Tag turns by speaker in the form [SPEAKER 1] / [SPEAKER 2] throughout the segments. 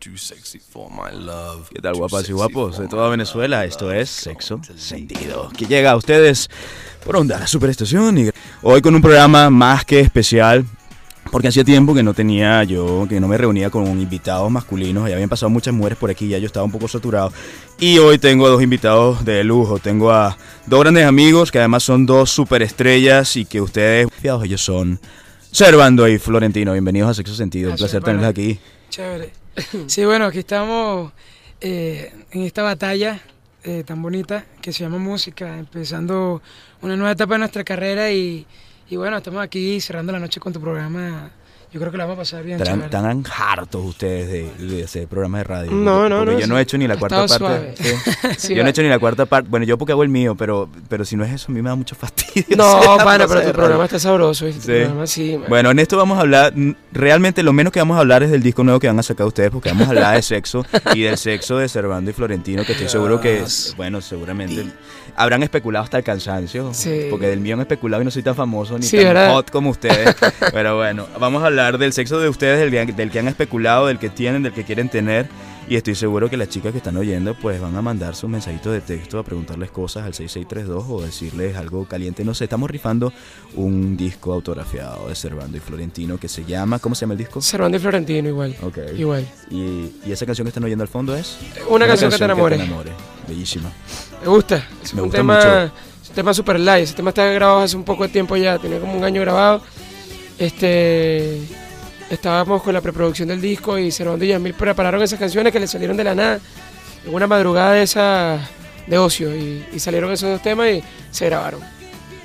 [SPEAKER 1] ¿Qué tal guapas y guapos de toda Venezuela? Esto es Sexo Sentido, que llega a ustedes por Onda la Superestación y hoy con un programa más que especial. Porque hacía tiempo que no tenía yo, que no me reunía con invitados masculinos, ya habían pasado muchas mujeres por aquí, ya yo estaba un poco saturado. Y hoy tengo dos invitados de lujo, tengo a dos grandes amigos que además son dos superestrellas y que ustedes, fiados, ellos son Servando y Florentino. Bienvenidos a Sexo Sentido, un placer tenerlos aquí.
[SPEAKER 2] Chévere. Sí, bueno, aquí estamos eh, en esta batalla eh, tan bonita que se llama música, empezando una nueva etapa de nuestra carrera y, y bueno, estamos aquí cerrando la noche con tu programa yo creo que la va a pasar bien. Están hartos
[SPEAKER 1] ustedes de, hacer programas de radio. No, no, no. Yo no he hecho ni la cuarta parte. yo no he hecho ni la cuarta parte. Bueno, yo porque hago el mío, pero, pero si no es eso, a mí me da mucho fastidio. No, bueno pero tu programa está sabroso. sí. bueno, en esto vamos a hablar. Realmente lo menos que vamos a hablar es del disco nuevo que van a sacar ustedes, porque vamos a hablar de sexo y del sexo de Cervando y Florentino, que estoy seguro que, es bueno, seguramente habrán especulado hasta el cansancio. Porque del mío han especulado y no soy tan famoso ni tan hot como ustedes. Pero bueno, vamos a hablar del sexo de ustedes, del, que han especulado, del que tienen, del que quieren tener. Y estoy seguro que las chicas que están oyendo pues van a mandar sus mensajito de texto a preguntarles cosas al 6632 o decirles algo caliente. No sé, estamos rifando un disco autografiado de Cervando y Florentino que se llama, ¿cómo se llama el disco? Cervando y Florentino igual. Igual. ¿Y, esa canción que están oyendo al fondo es? Una, canción, que Que te enamore bellísima.
[SPEAKER 2] Me gusta. Es Me un gusta tema, mucho. Es un tema super live. Ese tema está grabado hace un poco de tiempo ya. Tenía como un año grabado. Este. Estábamos con la preproducción del disco y Servando y mil prepararon esas canciones que le salieron de la nada. En una madrugada de esa. de ocio. Y, y salieron esos dos temas y se grabaron.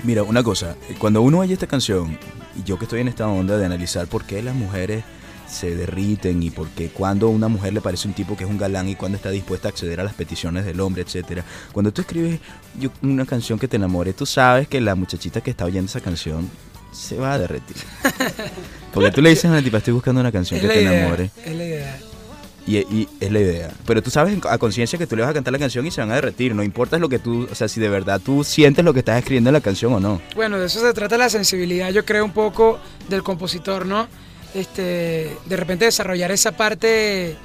[SPEAKER 1] Mira, una cosa. Eh, cuando uno oye esta canción, y yo que estoy en esta onda de analizar por qué las mujeres se derriten y porque cuando una mujer le parece un tipo que es un galán y cuando está dispuesta a acceder a las peticiones del hombre, etcétera. Cuando tú escribes una canción que te enamore, tú sabes que la muchachita que está oyendo esa canción se va a derretir. Porque tú le dices a la tipa, estoy buscando una canción que te enamore. Es la idea. Y, es la idea. Pero tú sabes a conciencia que tú le vas a cantar la canción y se van a derretir. No importa lo que tú, o sea, si de verdad tú sientes lo que estás escribiendo en la canción o no.
[SPEAKER 2] Bueno, de eso se trata la sensibilidad, yo creo, un poco del compositor, ¿no? este, de repente desarrollar esa parte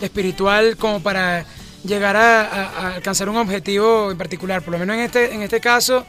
[SPEAKER 2] espiritual como para llegar a, alcanzar un objetivo en particular. Por lo menos en este, en este caso,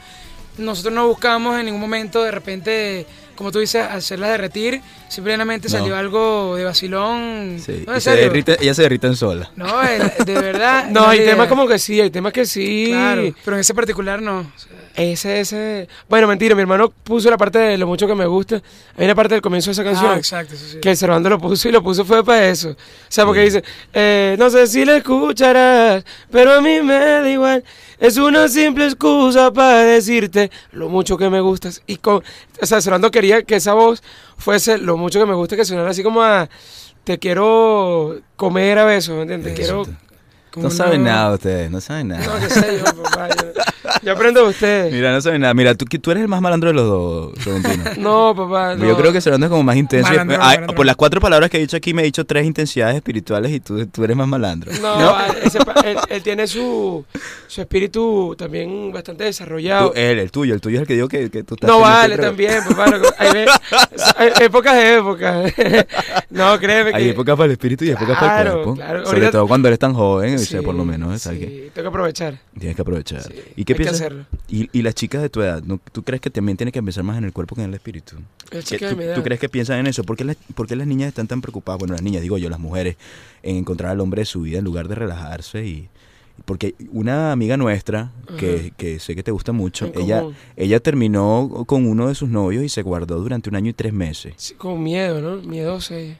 [SPEAKER 2] nosotros no buscamos en ningún momento de repente como tú dices, hacerla derretir, simplemente salió algo de vacilón. Sí. No, se derrite, ellas se en sola. No, de, verdad. no, hay temas como que sí, hay temas que sí. Claro, pero en ese particular no. ese, ese. Bueno, mentira, mi hermano puso la parte de lo mucho que me gusta. Hay una parte del comienzo de esa ah, canción. Ah, exacto, Que el Servando lo puso y lo puso fue para eso. O sea, porque dice, eh, no sé si la escucharás, pero a mí me da igual. Es una simple excusa para decirte lo mucho que me gustas. Y con, o sea, Solando quería que esa voz fuese lo mucho que me gusta, que sonara así como a te quiero comer a besos, entiendes? Te quiero no saben nada
[SPEAKER 1] ustedes, no saben nada. No, qué sé yo, papá. Yo, aprendo de ustedes. Mira, no saben nada. Mira, tú, tú eres el más malandro de los dos,
[SPEAKER 2] no, papá. No. Yo creo
[SPEAKER 1] que Servando es como más intenso. Por las cuatro palabras que he dicho aquí, me he dicho tres intensidades espirituales y tú, tú eres más malandro. No,
[SPEAKER 2] él, tiene su, su espíritu también bastante desarrollado.
[SPEAKER 1] él, el tuyo, el tuyo es el que digo que, que tú estás. No vale, también, papá. hay,
[SPEAKER 2] épocas de épocas. no, créeme que. Hay épocas para
[SPEAKER 1] el espíritu y épocas para el cuerpo. Claro. Sobre todo cuando eres tan joven sea por lo menos. ¿eh? que? tengo que aprovechar. Tienes que aprovechar. ¿Y qué piensas? ¿Y, las chicas de tu edad, ¿no? ¿tú crees que también tienen que pensar más en el cuerpo que en el espíritu? ¿Tú crees que piensan en eso? ¿Por qué, las, niñas están tan preocupadas? Bueno, las niñas, digo yo, las mujeres, en encontrar al hombre de su vida en lugar de relajarse y... Porque una amiga nuestra, que, sé que te gusta mucho, ella, ella terminó con uno de sus novios y se guardó durante un año y tres meses.
[SPEAKER 2] con miedo, ¿no? Miedosa ella.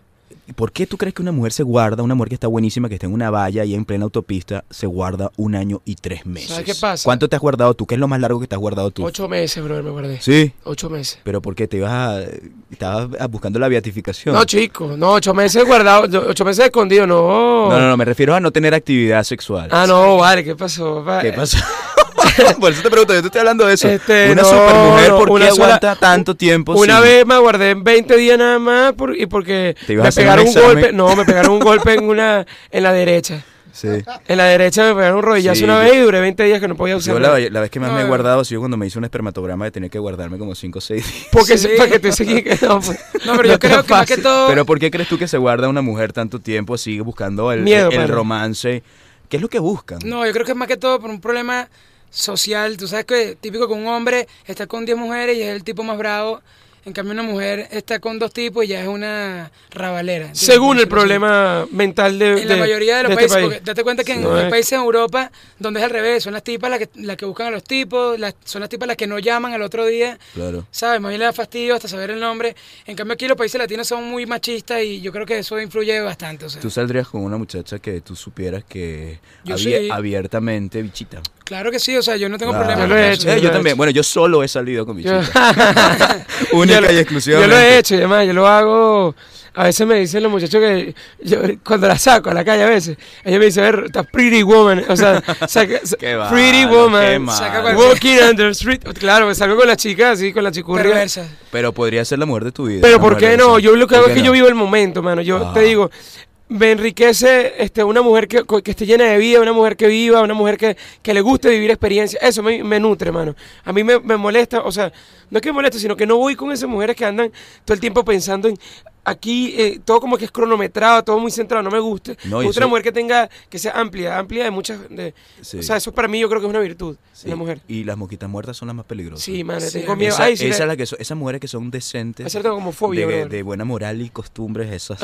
[SPEAKER 1] ¿Por qué tú crees que una mujer se guarda, una mujer que está buenísima, que está en una valla y en plena autopista, se guarda un año y tres meses? ¿Sabes qué pasa? ¿Cuánto te has guardado tú? ¿Qué es lo más largo que te has guardado tú? Ocho
[SPEAKER 2] meses, brother, me guardé. ¿Sí? Ocho meses.
[SPEAKER 1] ¿Pero por qué? ¿Te ibas a, estabas buscando la beatificación? No,
[SPEAKER 2] chico, no, ocho meses guardado, ocho meses escondido, no. No, no,
[SPEAKER 1] no, me refiero a no tener actividad sexual.
[SPEAKER 2] Ah, no, vale, ¿qué pasó? ¿Qué pasó? Por eso te pregunto, yo te estoy hablando de eso. Este, una super supermujer, ¿por qué aguanta tanto
[SPEAKER 1] tiempo? Una vez
[SPEAKER 2] me aguardé 20 días nada más y porque me pegaron un golpe. No, me pegaron un golpe en, una, en la derecha. Sí. En la derecha me pegaron un rodillazo una vez y duré 20 días que no podía usar. Yo la, vez que más me he ah. guardado
[SPEAKER 1] ha sido cuando me hice un espermatograma de tener que guardarme como 5 o 6 días.
[SPEAKER 2] Porque para te No, pues, no pero yo creo que más que todo. Pero
[SPEAKER 1] ¿por qué crees tú que se guarda una mujer tanto tiempo, sigue buscando el, el pues. romance? ¿Qué es lo que buscan?
[SPEAKER 2] No, yo creo que es más que todo por un problema social. Tú sabes que típico que un hombre está con 10 mujeres y es el tipo más bravo. En cambio, una mujer está con dos tipos y ya es una rabalera. Según el problema mental de. En la mayoría de los este países, date cuenta que en los países de Europa, donde es al revés, son las tipas las que, las que buscan a los tipos, son las tipas las que no llaman al otro día. Claro. ¿Sabes? Más bien le da fastidio hasta saber el nombre. En cambio, aquí los países latinos son muy machistas y yo creo que eso influye bastante. O Tú
[SPEAKER 1] saldrías con una muchacha que tú supieras que había, abiertamente bichita.
[SPEAKER 2] Claro que sí, o sea, yo no tengo problema. Eh, yo lo he hecho. yo, también.
[SPEAKER 1] Bueno, yo solo he salido con mi chica.
[SPEAKER 2] Única y exclusiva. Yo lo he hecho, además, yo lo hago. A veces me dicen los muchachos que cuando la saco a la calle a veces, ella me dice, ver, estás pretty woman, o sea, saca, pretty woman, walking under the street, claro, salgo con las chicas así, con la chicurria.
[SPEAKER 1] Pero podría ser la mujer de tu vida. Pero ¿por qué no? Yo lo que hago es que yo vivo el momento, mano. Yo te ah.
[SPEAKER 2] digo, me enriquece este, una mujer que, que, esté llena de vida, una mujer que viva, una mujer que, que le guste vivir experiencias. Eso me, me, nutre, mano. A mí me, me, molesta, o sea, no es que me moleste, sino que no voy con esas mujeres que andan todo el tiempo pensando en, aquí eh, todo como que es cronometrado, todo muy centrado, no me gusta. No, una mujer que tenga, que sea amplia, amplia de muchas, de, o sea, eso para mí yo creo que es una virtud
[SPEAKER 1] mujer. Y las moquitas muertas son las más peligrosas. Sí, madre, tengo miedo. esas mujeres que son decentes. como fobia, de, buena moral y costumbres, esas,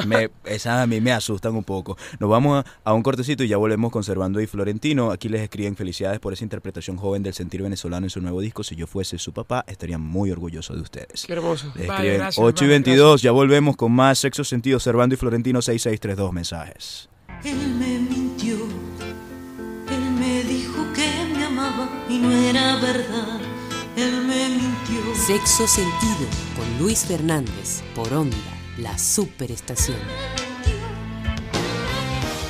[SPEAKER 1] a mí me asustan un poco. Nos vamos a, un cortecito y ya volvemos conservando y Florentino. Aquí les escriben felicidades por esa interpretación joven del sentir venezolano en su nuevo disco. Si yo fuese su papá, estaría muy orgulloso de ustedes.
[SPEAKER 2] Qué hermoso. 8 y 22,
[SPEAKER 1] ya volvemos con más sexo sentido Servando y Florentino 6632 mensajes.
[SPEAKER 2] Él me mintió, él me dijo que
[SPEAKER 1] me amaba y no era verdad. Él me mintió.
[SPEAKER 2] Sexo sentido con Luis Fernández por Onda, la superestación.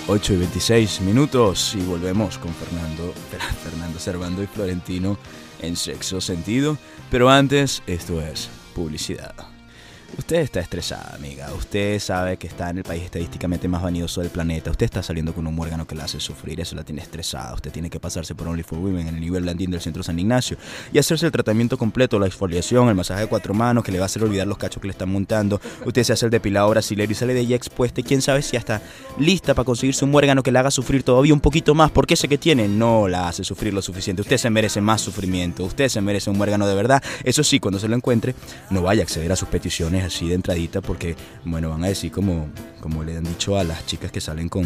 [SPEAKER 1] 8 y 26 minutos y volvemos con Fernando, Fernando Servando y Florentino en Sexo Sentido. Pero antes, esto es publicidad. Usted está estresada, amiga. Usted sabe que está en el país estadísticamente más vanidoso del planeta. Usted está saliendo con un muérgano que la hace sufrir. Eso la tiene estresada. Usted tiene que pasarse por Only for Women en el nivel landín del centro San Ignacio y hacerse el tratamiento completo, la exfoliación, el masaje de cuatro manos que le va a hacer olvidar los cachos que le están montando. Usted se hace el depilado brasileño y sale de ella expuesta. quién sabe si hasta lista para conseguirse un muérgano que la haga sufrir todavía un poquito más. Porque ese que tiene no la hace sufrir lo suficiente. Usted se merece más sufrimiento. Usted se merece un muérgano de verdad. Eso sí, cuando se lo encuentre, no vaya a acceder a sus peticiones así de entradita porque, bueno, van a decir como, como le han dicho a las chicas que salen con,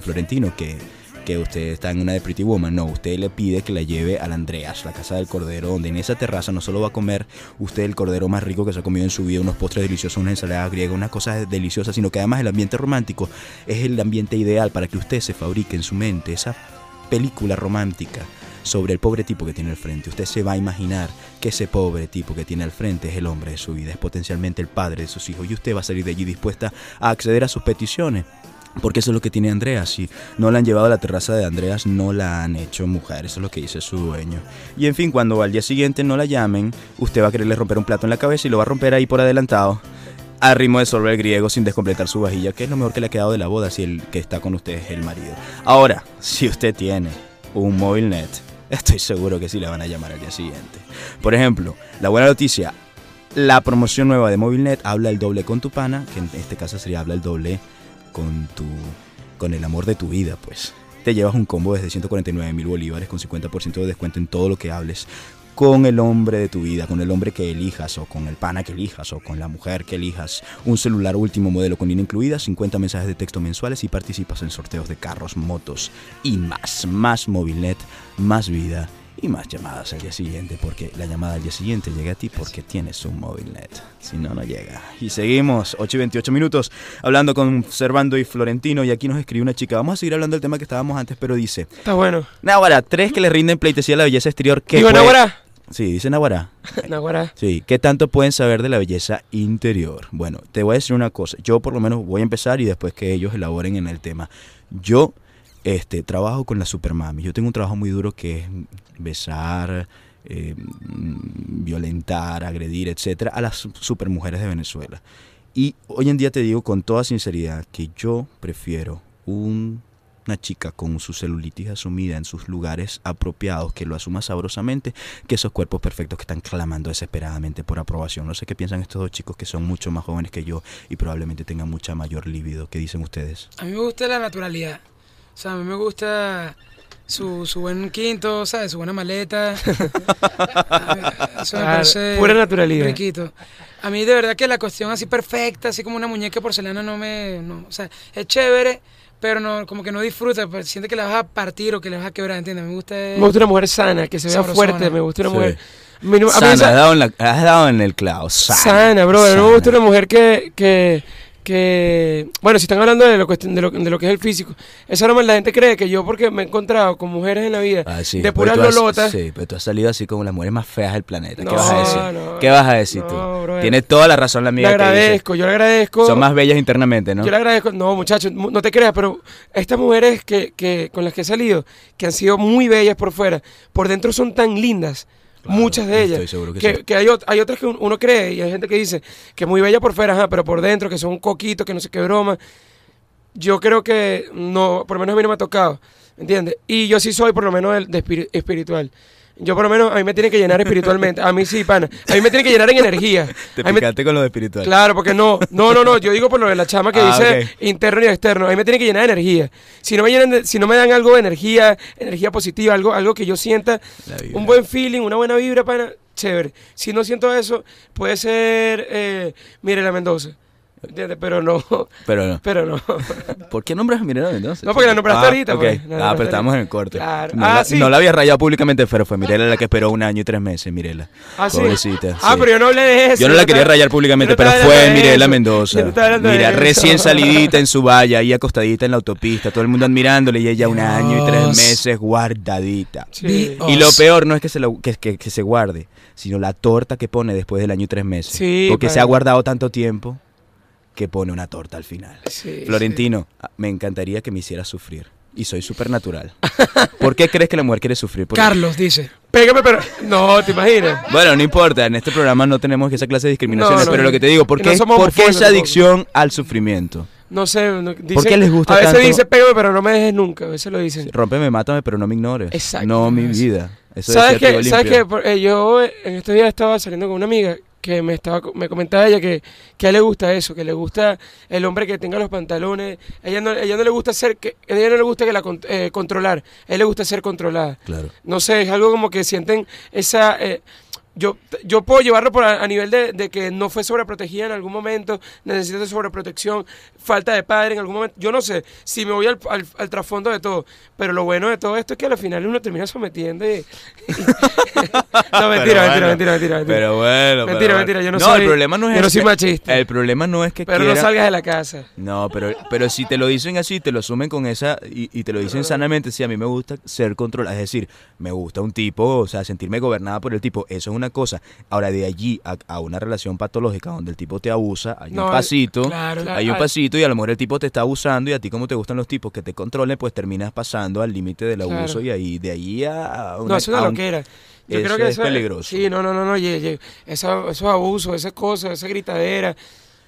[SPEAKER 1] Florentino, que, que usted está en una de Pretty Woman. No, usted le pide que la lleve al Andreas, la casa del cordero, donde en esa terraza no solo va a comer usted el cordero más rico que se ha comido en su vida, unos postres deliciosos, una ensalada griega unas cosas deliciosas, sino que además el ambiente romántico es el ambiente ideal para que usted se fabrique en su mente esa película romántica sobre el pobre tipo que tiene al frente. Usted se va a imaginar que ese pobre tipo que tiene al frente es el hombre de su vida, es potencialmente el padre de sus hijos y usted va a salir de allí dispuesta a acceder a sus peticiones. Porque eso es lo que tiene Andrea Si no la han llevado a la terraza de Andrea no la han hecho mujer. Eso es lo que dice su dueño. Y en fin, cuando al día siguiente no la llamen, usted va a quererle romper un plato en la cabeza y lo va a romper ahí por adelantado. A ritmo de sorber griego sin descompletar su vajilla, que es lo mejor que le ha quedado de la boda si el que está con usted es el marido. Ahora, si usted tiene un móvil net estoy seguro que sí la van a llamar al día siguiente. Por ejemplo, la buena noticia, la promoción nueva de MobileNet habla el doble con tu pana, que en este caso sería habla el doble con tu con el amor de tu vida, pues. Te llevas un combo desde 149 mil bolívares con 50% de descuento en todo lo que hables con el hombre de tu vida, con el hombre que elijas o con el pana que elijas o con la mujer que elijas. Un celular último modelo con línea incluida, 50 mensajes de texto mensuales y participas en sorteos de carros, motos y más. Más Movilnet, más vida y más llamadas al día siguiente, porque la llamada al día siguiente llega a ti porque tienes un móvil net. Si no, no llega. Y seguimos, 8 y 28 minutos, hablando con Servando y Florentino. Y aquí nos escribe una chica. Vamos a seguir hablando del tema que estábamos antes, pero dice: Está bueno. Nahuara, tres que le rinden pleitesía a la belleza exterior. ¿qué Digo, Sí, dice Nahuara.
[SPEAKER 2] Nahuara.
[SPEAKER 1] Sí, ¿qué tanto pueden saber de la belleza interior? Bueno, te voy a decir una cosa. Yo, por lo menos, voy a empezar y después que ellos elaboren en el tema. Yo este, trabajo con la supermami. Yo tengo un trabajo muy duro que es besar, eh, violentar, agredir, etcétera, a las supermujeres de Venezuela. Y hoy en día te digo con toda sinceridad que yo prefiero una chica con su celulitis asumida en sus lugares apropiados, que lo asuma sabrosamente, que esos cuerpos perfectos que están clamando desesperadamente por aprobación. No sé qué piensan estos dos chicos que son mucho más jóvenes que yo y probablemente tengan mucha mayor libido. ¿Qué dicen ustedes?
[SPEAKER 2] A mí me gusta la naturalidad. O sea, a mí me gusta su, su buen quinto, ¿sabes? Su buena maleta. Ah, eso me ah, parece Pura naturalidad. Riquito. A mí de verdad que la cuestión así perfecta, así como una muñeca porcelana, no me... No, o sea, es chévere, pero no, como que no disfruta, pues, siente que la vas a partir o que la vas a quebrar, ¿entiendes? Me gusta... Me gusta una mujer sana, que se vea fuerte, me gusta una mujer... sana, has, dado en
[SPEAKER 1] la, has, dado en el clavo. Sana, sana
[SPEAKER 2] bro. Sana. me gusta una mujer que, que que, bueno, si están hablando de lo, de lo, de lo que es el físico, esa normal la gente cree que yo, porque me he encontrado con mujeres en la vida, ah, de pues puras pero
[SPEAKER 1] pues tú has salido así como las mujeres más feas del planeta. ¿Qué vas a decir? vas a decir tú? Tienes toda la razón la amiga. Le agradezco,
[SPEAKER 2] yo le agradezco. Son más
[SPEAKER 1] bellas internamente, ¿no? Yo le
[SPEAKER 2] agradezco, no, muchachos, no te creas, pero estas mujeres que, que, con las que he salido, que han sido muy bellas por fuera, por dentro son tan lindas. Muchas de ellas. que, hay, otras que uno cree y hay gente que dice que muy bella por fuera, ajá, pero por dentro, que son un coquito, que no sé qué broma. Yo creo que no, por lo menos a mí no me ha tocado, ¿entiendes? Y yo sí soy por lo menos el de espiritual. Yo por lo menos, a mí me tiene que llenar espiritualmente. A mí sí, pana. A mí me tiene que llenar en energía. Te
[SPEAKER 1] con lo de espiritual. Claro,
[SPEAKER 2] porque no, no, no, no. Yo digo por lo de la chama que ah, dice interno y externo. A mí me tiene que llenar de energía. Si no me llenan si no me dan algo de energía, energía positiva, algo, algo que yo sienta, un buen feeling, una buena vibra, pana, chévere. Si no siento eso, puede ser eh, mire, la Mendoza. Pero no. Pero no. Pero
[SPEAKER 1] ¿Por qué nombras a Mirela Mendoza? No, porque la nombraste ah, ahorita. Pues. ah, pero estábamos en el corte. Claro. Ah, no, la, había rayado públicamente, pero fue Mirela la que esperó un año y tres meses, Mirela. Ah, Pobrecita, Ah, pero yo no hablé de eso. Yo no la quería rayar públicamente, pero fue Mirela Mendoza. Mira, recién salidita en su valla, ahí acostadita en la autopista, todo el mundo admirándole y ella un año y tres meses guardadita. Y lo peor no es que se, que, se guarde, sino la torta que pone después del año y tres meses. porque se ha guardado tanto tiempo que pone una torta al final. Florentino, ah, me encantaría que me hicieras sufrir. Y soy supernatural. ¿Por qué crees que la mujer quiere sufrir? Carlos
[SPEAKER 2] dice, pégame, pero... No, te imaginas.
[SPEAKER 1] Bueno, no importa, en este programa no tenemos esa clase de discriminaciones, pero lo que te digo, ¿por qué, esa adicción al sufrimiento?
[SPEAKER 2] No sé, ¿por qué les gusta A veces dice, pégame, pero no me dejes nunca, a veces lo dicen.
[SPEAKER 1] Rompeme, mátame, pero no me ignores. Exacto. No, mi vida. ¿Sabes qué?
[SPEAKER 2] Eh, yo eh, en estos días estaba saliendo con una amiga que me estaba me comentaba ella que, que a ella le gusta eso, que le gusta el hombre que tenga los pantalones. Ella no, ella no le gusta ser que ella no le gusta que la eh, controlar, a ella le gusta ser controlada. Claro. No sé, es algo como que sienten esa eh, yo, yo puedo llevarlo por a, nivel de, que no fue sobreprotegida en algún momento, necesito sobreprotección, falta de padre en algún momento. Yo no sé si me voy al, trasfondo de todo, pero lo bueno de todo esto es que al final uno termina sometiendo y, No, mentira, mentira, mentira, mentira, Pero bueno. Mentira, mentira, yo no, soy. el problema no es. El
[SPEAKER 1] problema no es que. Pero no salgas de la casa. No, pero, pero si te lo dicen así, te lo asumen con esa y, te lo dicen sanamente, sí, a mí me gusta ser controlada. Es decir, me gusta un tipo, o sea, sentirme gobernada por el tipo, eso es una cosa. Ahora, de allí a, una relación patológica donde el tipo te abusa, hay un pasito. hay un pasito y a lo mejor el tipo te está abusando y a ti, como te gustan los tipos que te controlen, pues terminas pasando al límite del abuso y ahí, de ahí a. Una, no, es una loquera.
[SPEAKER 2] Yo es peligroso. sí, no, no, no, no, esos abusos, esas cosas, esa gritadera.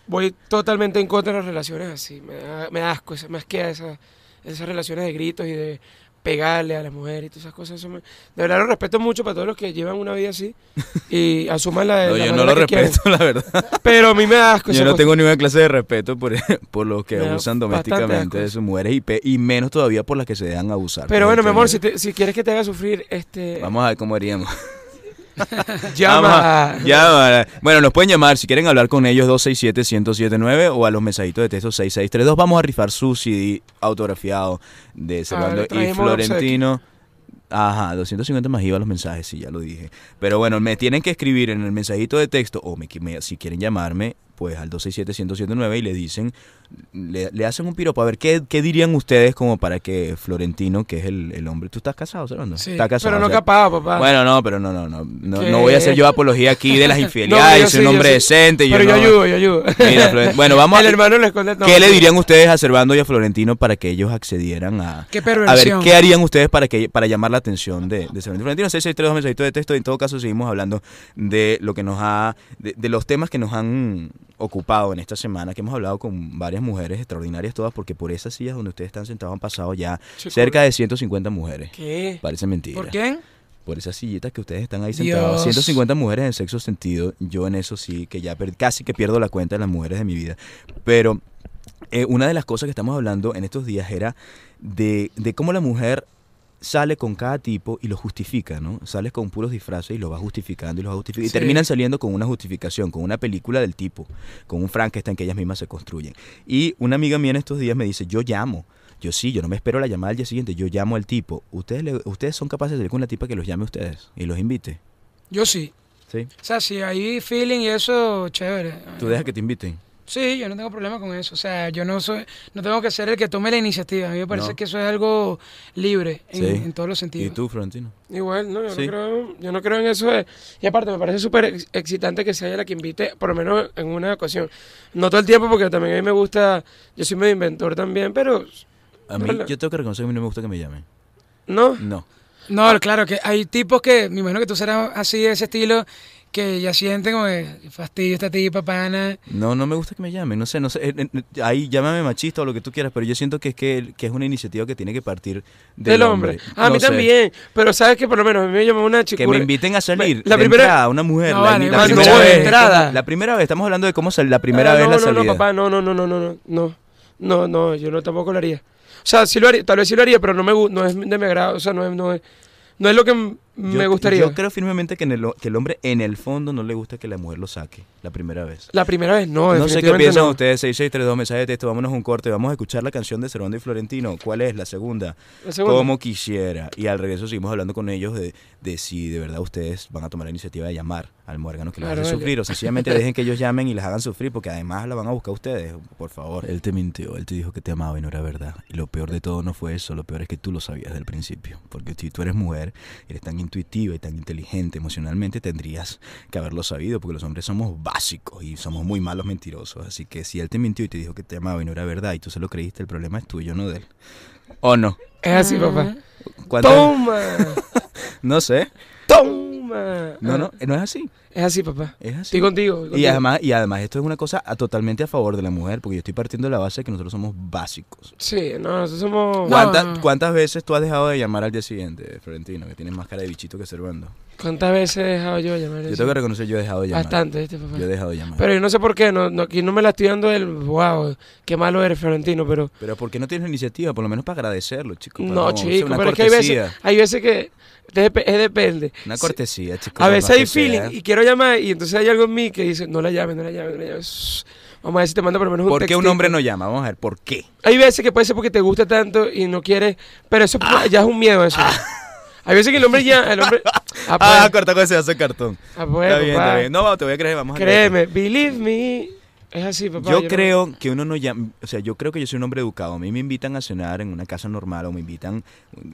[SPEAKER 2] Voy totalmente en contra de las relaciones así. Me da, me asco, me asquea esas relaciones de gritos y de pegarle a las mujeres y todas esas cosas. de verdad lo respeto mucho para todos los que llevan una vida así y asuman la. yo no lo respeto, la verdad. Pero a mí me da asco. Yo no tengo
[SPEAKER 1] ninguna clase de respeto por, por los que abusan domésticamente de sus mujeres y, y, menos todavía por las que se dejan abusar. Pero bueno, mi amor, si,
[SPEAKER 2] si quieres que te haga sufrir, este.
[SPEAKER 1] Vamos a ver cómo haríamos.
[SPEAKER 2] llama.
[SPEAKER 1] llama. Bueno, nos pueden llamar si quieren hablar con ellos 267-1079 o a los mensajitos de texto 6632. Vamos a rifar su CD autografiado de Servando y Florentino. Ajá, 250 más iba los mensajes, sí, ya lo dije. Pero bueno, me tienen que escribir en el mensajito de texto o me, me, si quieren llamarme pues al 267-1079 y le dicen, le, hacen un piropo. A ver, ¿qué, ¿qué, dirían ustedes como para que Florentino, que es el, el hombre, tú estás casado, Servando? Sí, casado. Pero no capaz, papá. Bueno, no, pero no, no, no. No, voy a hacer yo apología aquí de las infidelidades. no, un hombre decente. Pero yo, ayudo, yo ayudo. Mira, Florentino, bueno, vamos el a, hermano ¿Qué le dirían ustedes a Servando y a Florentino para que ellos accedieran a. Qué a ver, ¿qué harían ustedes para que para llamar la atención de, de Servando? Florentino, de texto. En todo caso, seguimos hablando de lo que nos ha. de los temas que nos han ocupado en esta semana que hemos hablado con varias mujeres extraordinarias todas, porque por esas sillas donde ustedes están sentados han pasado ya cerca de 150 mujeres. ¿Qué? Parece mentira. ¿Por quién? Por esas sillitas que ustedes están ahí sentados. 150 mujeres en sexo sentido. Yo en eso sí, que ya casi que pierdo la cuenta de las mujeres de mi vida. Pero eh, una de las cosas que estamos hablando en estos días era de, de cómo la mujer sale con cada tipo y lo justifica, ¿no? Sales con puros disfraces y lo va justificando y lo va justificando. Y terminan saliendo con una justificación, con una película del tipo, con un Frankenstein que ellas mismas se construyen. Y una amiga mía en estos días me dice, yo llamo. Yo sí, yo no me espero la llamada al día siguiente, yo llamo al tipo. ¿Ustedes, ustedes son capaces de salir con la tipa que los llame a ustedes y los invite?
[SPEAKER 2] Yo sí. Sí. O sea, si hay feeling y eso, chévere. ¿Tú dejas que te inviten? Sí, yo no tengo problema con eso. O sea, yo no soy, no tengo que ser el que tome la iniciativa. A mí me parece que eso es algo libre en, todos los sentidos. ¿Y tú, Florentino? Igual, no, yo, no, creo, yo no creo en eso. y aparte, me parece súper excitante que sea la que invite, por lo menos en una ocasión. No todo el tiempo, porque también a mí me gusta, yo soy medio inventor también, pero... A mí, yo
[SPEAKER 1] tengo que reconocer que a mí no me gusta que me llamen.
[SPEAKER 2] ¿No? No. No, claro, que hay tipos que, me imagino que tú serás así de ese estilo, que ya sienten como es fastidio esta tipa, pana.
[SPEAKER 1] No, no me gusta que me llamen, no sé, no sé, ahí llámame machista o lo que tú quieras, pero yo siento que es que, es una iniciativa que tiene que partir del, del hombre. Ah, A mí también,
[SPEAKER 2] pero sabes que por lo menos a mí me llamó una chica. Que me inviten a salir. La primera una mujer, la, vale, la primera vez, La primera vez,
[SPEAKER 1] estamos hablando de cómo salir, la primera vez la salida. No, no, papá,
[SPEAKER 2] no, no, no, no, no, no. No, no, yo no tampoco lo haría. O sea, sí lo haría, tal vez sí lo haría, pero no me no es de mi agrado, o sea, no es, no es, no es lo que yo, me gustaría. Yo
[SPEAKER 1] creo firmemente que, en el, que, el, hombre en el fondo no le gusta que la mujer lo saque la primera
[SPEAKER 2] vez. La primera vez no, No sé qué piensan no.
[SPEAKER 1] ustedes, 6632 mensajes de texto, vámonos un corte, vamos a escuchar la canción de Cervando y Florentino. ¿Cuál es la segunda? Como quisiera. Y al regreso seguimos hablando con ellos de, si de verdad ustedes van a tomar la iniciativa de llamar al muérgano que claro, hace sufrir o sencillamente dejen que ellos llamen y les hagan sufrir porque además la van a buscar ustedes, por favor. Él te mintió, él te dijo que te amaba y no era verdad. Y lo peor de todo no fue eso, lo peor es que tú lo sabías del principio. Porque tú eres mujer, eres tan intuitiva y tan inteligente emocionalmente, tendrías que haberlo sabido, porque los hombres somos básicos y somos muy malos mentirosos. Así que si él te mintió y te dijo que te amaba y no era verdad y tú se lo creíste, el problema es tuyo, no de él. ¿O no? Es así, papá. ¡Toma! no sé.
[SPEAKER 2] ¡Toma! No, ah. no, eh, no es así. Es así, papá. Es así. Estoy contigo. Y, además,
[SPEAKER 1] y además esto es una cosa totalmente a favor de la mujer, porque yo estoy partiendo de la base que nosotros somos básicos.
[SPEAKER 2] Sí, no, nosotros somos... cuántas
[SPEAKER 1] ¿Cuántas veces tú has dejado de llamar al día siguiente, Florentino, que tienes más cara de bichito que Cervando
[SPEAKER 2] ¿Cuántas veces he dejado yo llamar? Yo tengo que reconocer, yo he dejado llamar. Bastante, este papá. Yo he dejado de llamar. Pero yo no sé por qué, no, aquí no me la estoy dando el wow, qué malo eres, Florentino, pero. Pero ¿por qué no tienes iniciativa? Por lo menos para agradecerlo, chico. no, chico, pero es que hay veces, hay veces que. es depende. Una cortesía, chico. A veces hay feeling y quiero llamar y entonces hay algo en mí que dice, no la llames, no la llames, no la llames. Vamos a ver si te mando por lo menos un ¿Por qué un hombre no llama? Vamos a ver, ¿por qué? Hay veces que puede ser porque te gusta tanto y no quieres, pero eso ah. ya es un miedo eso. Ah. Hay veces que el hombre ya. ah, ah pues.
[SPEAKER 1] corta con ese cartón.
[SPEAKER 2] Ah, está bien, está bien. No, te voy a creer, vamos Créeme, Créeme, believe me. Es así, papá. Yo, creo
[SPEAKER 1] que uno no llama. O sea, yo creo que yo soy un hombre educado. A mí me invitan a cenar en una casa normal o me invitan,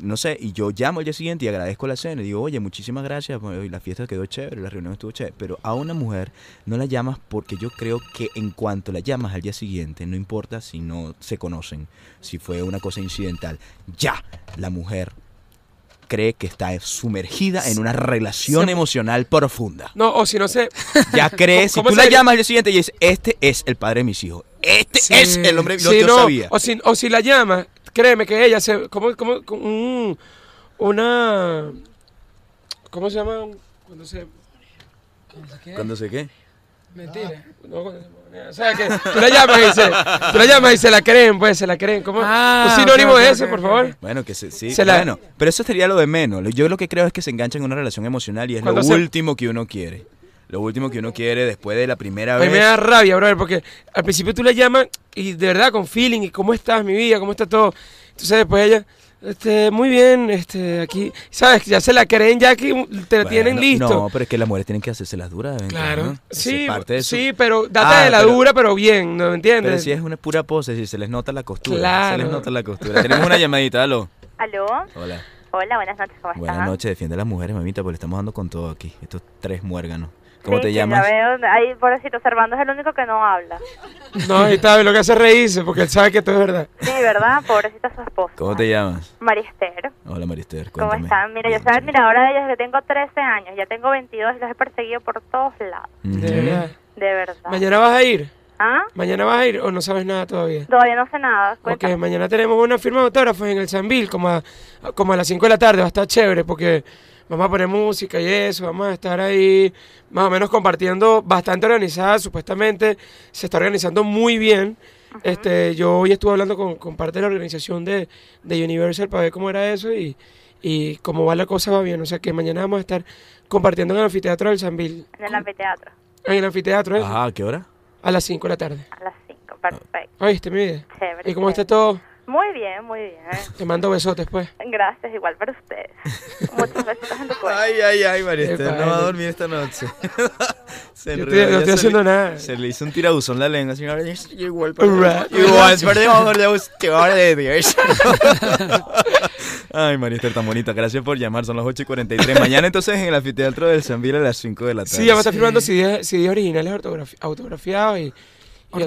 [SPEAKER 1] no sé, y yo llamo al día siguiente y agradezco la cena. Y digo, oye, muchísimas gracias. Pues, la fiesta quedó chévere, la reunión estuvo chévere. Pero a una mujer no la llamas porque yo creo que en cuanto la llamas al día siguiente, no importa si no se conocen, si fue una cosa incidental, ya la mujer cree que está sumergida en una relación emocional profunda.
[SPEAKER 2] No, o si no se... Ya cree, si tú la llamas el
[SPEAKER 1] siguiente y dices, este es el padre de mis hijos,
[SPEAKER 2] este es el hombre, que yo sabía. O si, o si la llamas, créeme que ella se... Como, una... ¿Cómo se llama? Cuando se... ¿Cuándo se qué? ¿Cuándo se qué? Mentira. No, o sea, que tú la llamas y se, la, creen, pues, se la creen. ¿Cómo?
[SPEAKER 1] Ah, un sinónimo de ese, por favor. Bueno, que sí. Bueno, pero eso sería lo de menos. Yo lo que creo es que se engancha
[SPEAKER 2] en una relación emocional y es lo último
[SPEAKER 1] que uno quiere. Lo último que uno quiere después de la primera vez. me da
[SPEAKER 2] rabia, brother, porque al principio tú la llamas y de verdad con feeling y cómo estás, mi vida, cómo está todo. Entonces después ella este, muy bien, este, aquí, sabes, ya se la creen, ya que te la tienen listo. No,
[SPEAKER 1] pero es que las mujeres tienen que hacerse las duras. Claro,
[SPEAKER 2] sí, sí, pero ah, date de la dura, pero bien,
[SPEAKER 1] ¿no me entiendes? Pero si es una pura pose, si se les nota la costura, claro. se les nota la costura. Tenemos una llamadita, aló.
[SPEAKER 3] Aló. Hola. Hola, buenas noches, ¿cómo Buenas
[SPEAKER 1] noches, defiende a las mujeres, mamita, porque le estamos dando con todo aquí, estos tres muérganos. ¿Cómo te llamas?
[SPEAKER 3] Ya veo, ahí, pobrecito, Servando es el único que no habla.
[SPEAKER 2] No, ahí está, lo que hace reírse, porque él sabe que esto es verdad.
[SPEAKER 3] Sí, ¿verdad? Pobrecita su esposa.
[SPEAKER 2] ¿Cómo te llamas?
[SPEAKER 3] Marister.
[SPEAKER 2] Hola, Marister,
[SPEAKER 3] cuéntame. ¿Cómo están? Mira, yo soy admiradora de ellos que tengo 13 años, ya tengo 22 y los he perseguido por todos lados.
[SPEAKER 2] ¿De verdad? De verdad. ¿Mañana vas a ir? ¿Ah? ¿Mañana vas a ir o no sabes nada todavía?
[SPEAKER 3] Todavía no sé nada.
[SPEAKER 2] Porque Ok, mañana tenemos una firma de autógrafos en el Sanvil, como a, como a las 5 de la tarde, va a estar chévere, porque vamos a poner música y eso, vamos a estar ahí más o menos compartiendo, bastante organizada, supuestamente se está organizando muy bien. Este, yo hoy estuve hablando con, con parte de la organización de, Universal para ver cómo era eso y, y cómo va la cosa, va bien. O sea que mañana vamos a estar compartiendo en el anfiteatro del Sanville.
[SPEAKER 3] En el anfiteatro.
[SPEAKER 2] En el anfiteatro, ¿eh? Ah, qué hora? A las 5 de la tarde. A las 5, perfecto. Oíste, mi
[SPEAKER 3] ¿Y cómo está todo? Muy bien, muy bien. Te
[SPEAKER 2] mando besotes, pues.
[SPEAKER 3] Gracias, igual para ustedes. Muchas gracias en Ay, ay,
[SPEAKER 2] ay, Marister, no va a dormir
[SPEAKER 1] esta noche. se yo no estoy haciendo nada. Se le hizo un tirabuzón la lengua, señora. Igual para Igual para Dios. Ay, Marister, tan bonita. Gracias por llamar. Son las 8 y 43. Mañana, entonces, en el anfiteatro del San Vila, a las 5 de la tarde. Sí, ya me está firmando
[SPEAKER 2] si sí. originales autografi autografiados y y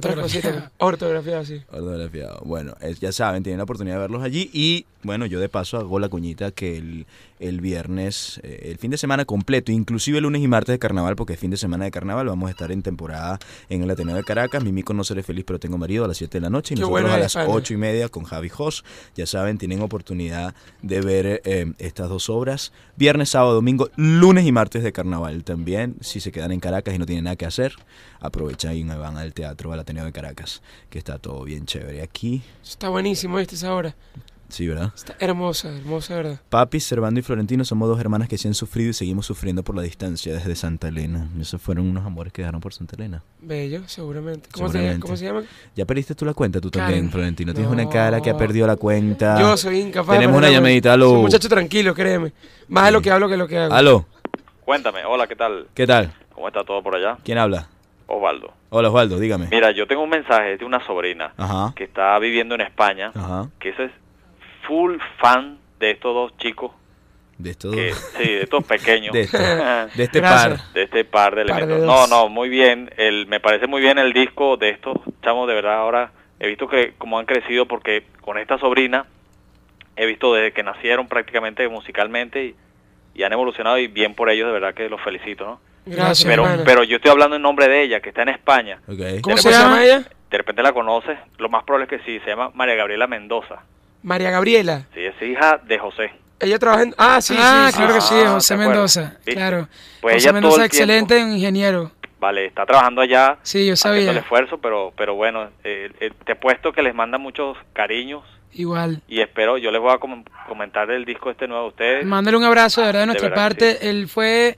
[SPEAKER 2] Ortografía, sí.
[SPEAKER 1] Ortografía. Bueno, ya saben, tienen la oportunidad de verlos allí. Y bueno, yo de paso hago la cuñita que el el viernes, eh, el fin de semana completo, inclusive lunes y martes de carnaval, porque es fin de semana de carnaval, vamos a estar en temporada en el Ateneo de Caracas. Mi no seré feliz, pero tengo marido a las 7 de la noche y nosotros a las 8 y media con Javi Jos. Ya saben, tienen oportunidad de ver eh, estas dos obras. Viernes, sábado, domingo, lunes y martes de carnaval también. Si se quedan en Caracas y no tienen nada que hacer, aprovechan y van al teatro, al Ateneo de Caracas, que está todo bien chévere aquí.
[SPEAKER 2] Está buenísimo, este es ahora.
[SPEAKER 1] Sí, ¿verdad? Está
[SPEAKER 2] hermosa, hermosa, ¿verdad?
[SPEAKER 1] Papi, Servando y Florentino somos dos hermanas que se han sufrido y seguimos sufriendo por la distancia desde Santa Elena. Esos fueron unos amores que dejaron por Santa Elena.
[SPEAKER 2] Bello, seguramente. ¿Cómo, Se, llama?
[SPEAKER 1] Ya perdiste tú la cuenta, tú también, Florentino. Tienes una cara que ha perdido la cuenta. Yo soy incapaz. Tenemos una llamadita, aló. muchacho
[SPEAKER 2] tranquilo, créeme. Más lo que hablo que lo que hago.
[SPEAKER 3] Aló. Cuéntame, hola, ¿qué tal? ¿Qué tal? ¿Cómo está todo por allá? ¿Quién habla? Osvaldo.
[SPEAKER 1] Hola Osvaldo, dígame.
[SPEAKER 3] Mira, yo tengo un mensaje de una sobrina que está viviendo en España, Ajá. que es full fan de estos dos chicos. De estos dos. Sí, de estos pequeños. de,
[SPEAKER 1] este par.
[SPEAKER 3] De este par de elementos. no, no, muy bien. El, me parece muy bien el disco de estos chamos, de verdad, ahora he visto que como han crecido porque con esta sobrina he visto desde que nacieron prácticamente musicalmente y, han evolucionado y bien por ellos, de verdad que los felicito, Gracias, pero, yo estoy hablando en nombre de ella, que está en España. ¿Cómo se llama ella? De repente la conoces, lo más probable es que sí, se llama María Gabriela Mendoza.
[SPEAKER 2] María Gabriela.
[SPEAKER 3] Sí, es hija de José.
[SPEAKER 2] Ella trabaja en... Ah, sí, ah, claro que ah, sí, José Mendoza.
[SPEAKER 3] Claro. Pues José Mendoza Mendoza, excelente
[SPEAKER 2] ingeniero.
[SPEAKER 3] Vale, está trabajando allá. Sí, yo sabía. el esfuerzo, pero, pero bueno, eh, eh, te he puesto que les manda muchos cariños. Igual. Y espero, yo les voy a comentar el disco este nuevo a ustedes. Mándale un abrazo, de verdad, de nuestra parte.
[SPEAKER 2] Él fue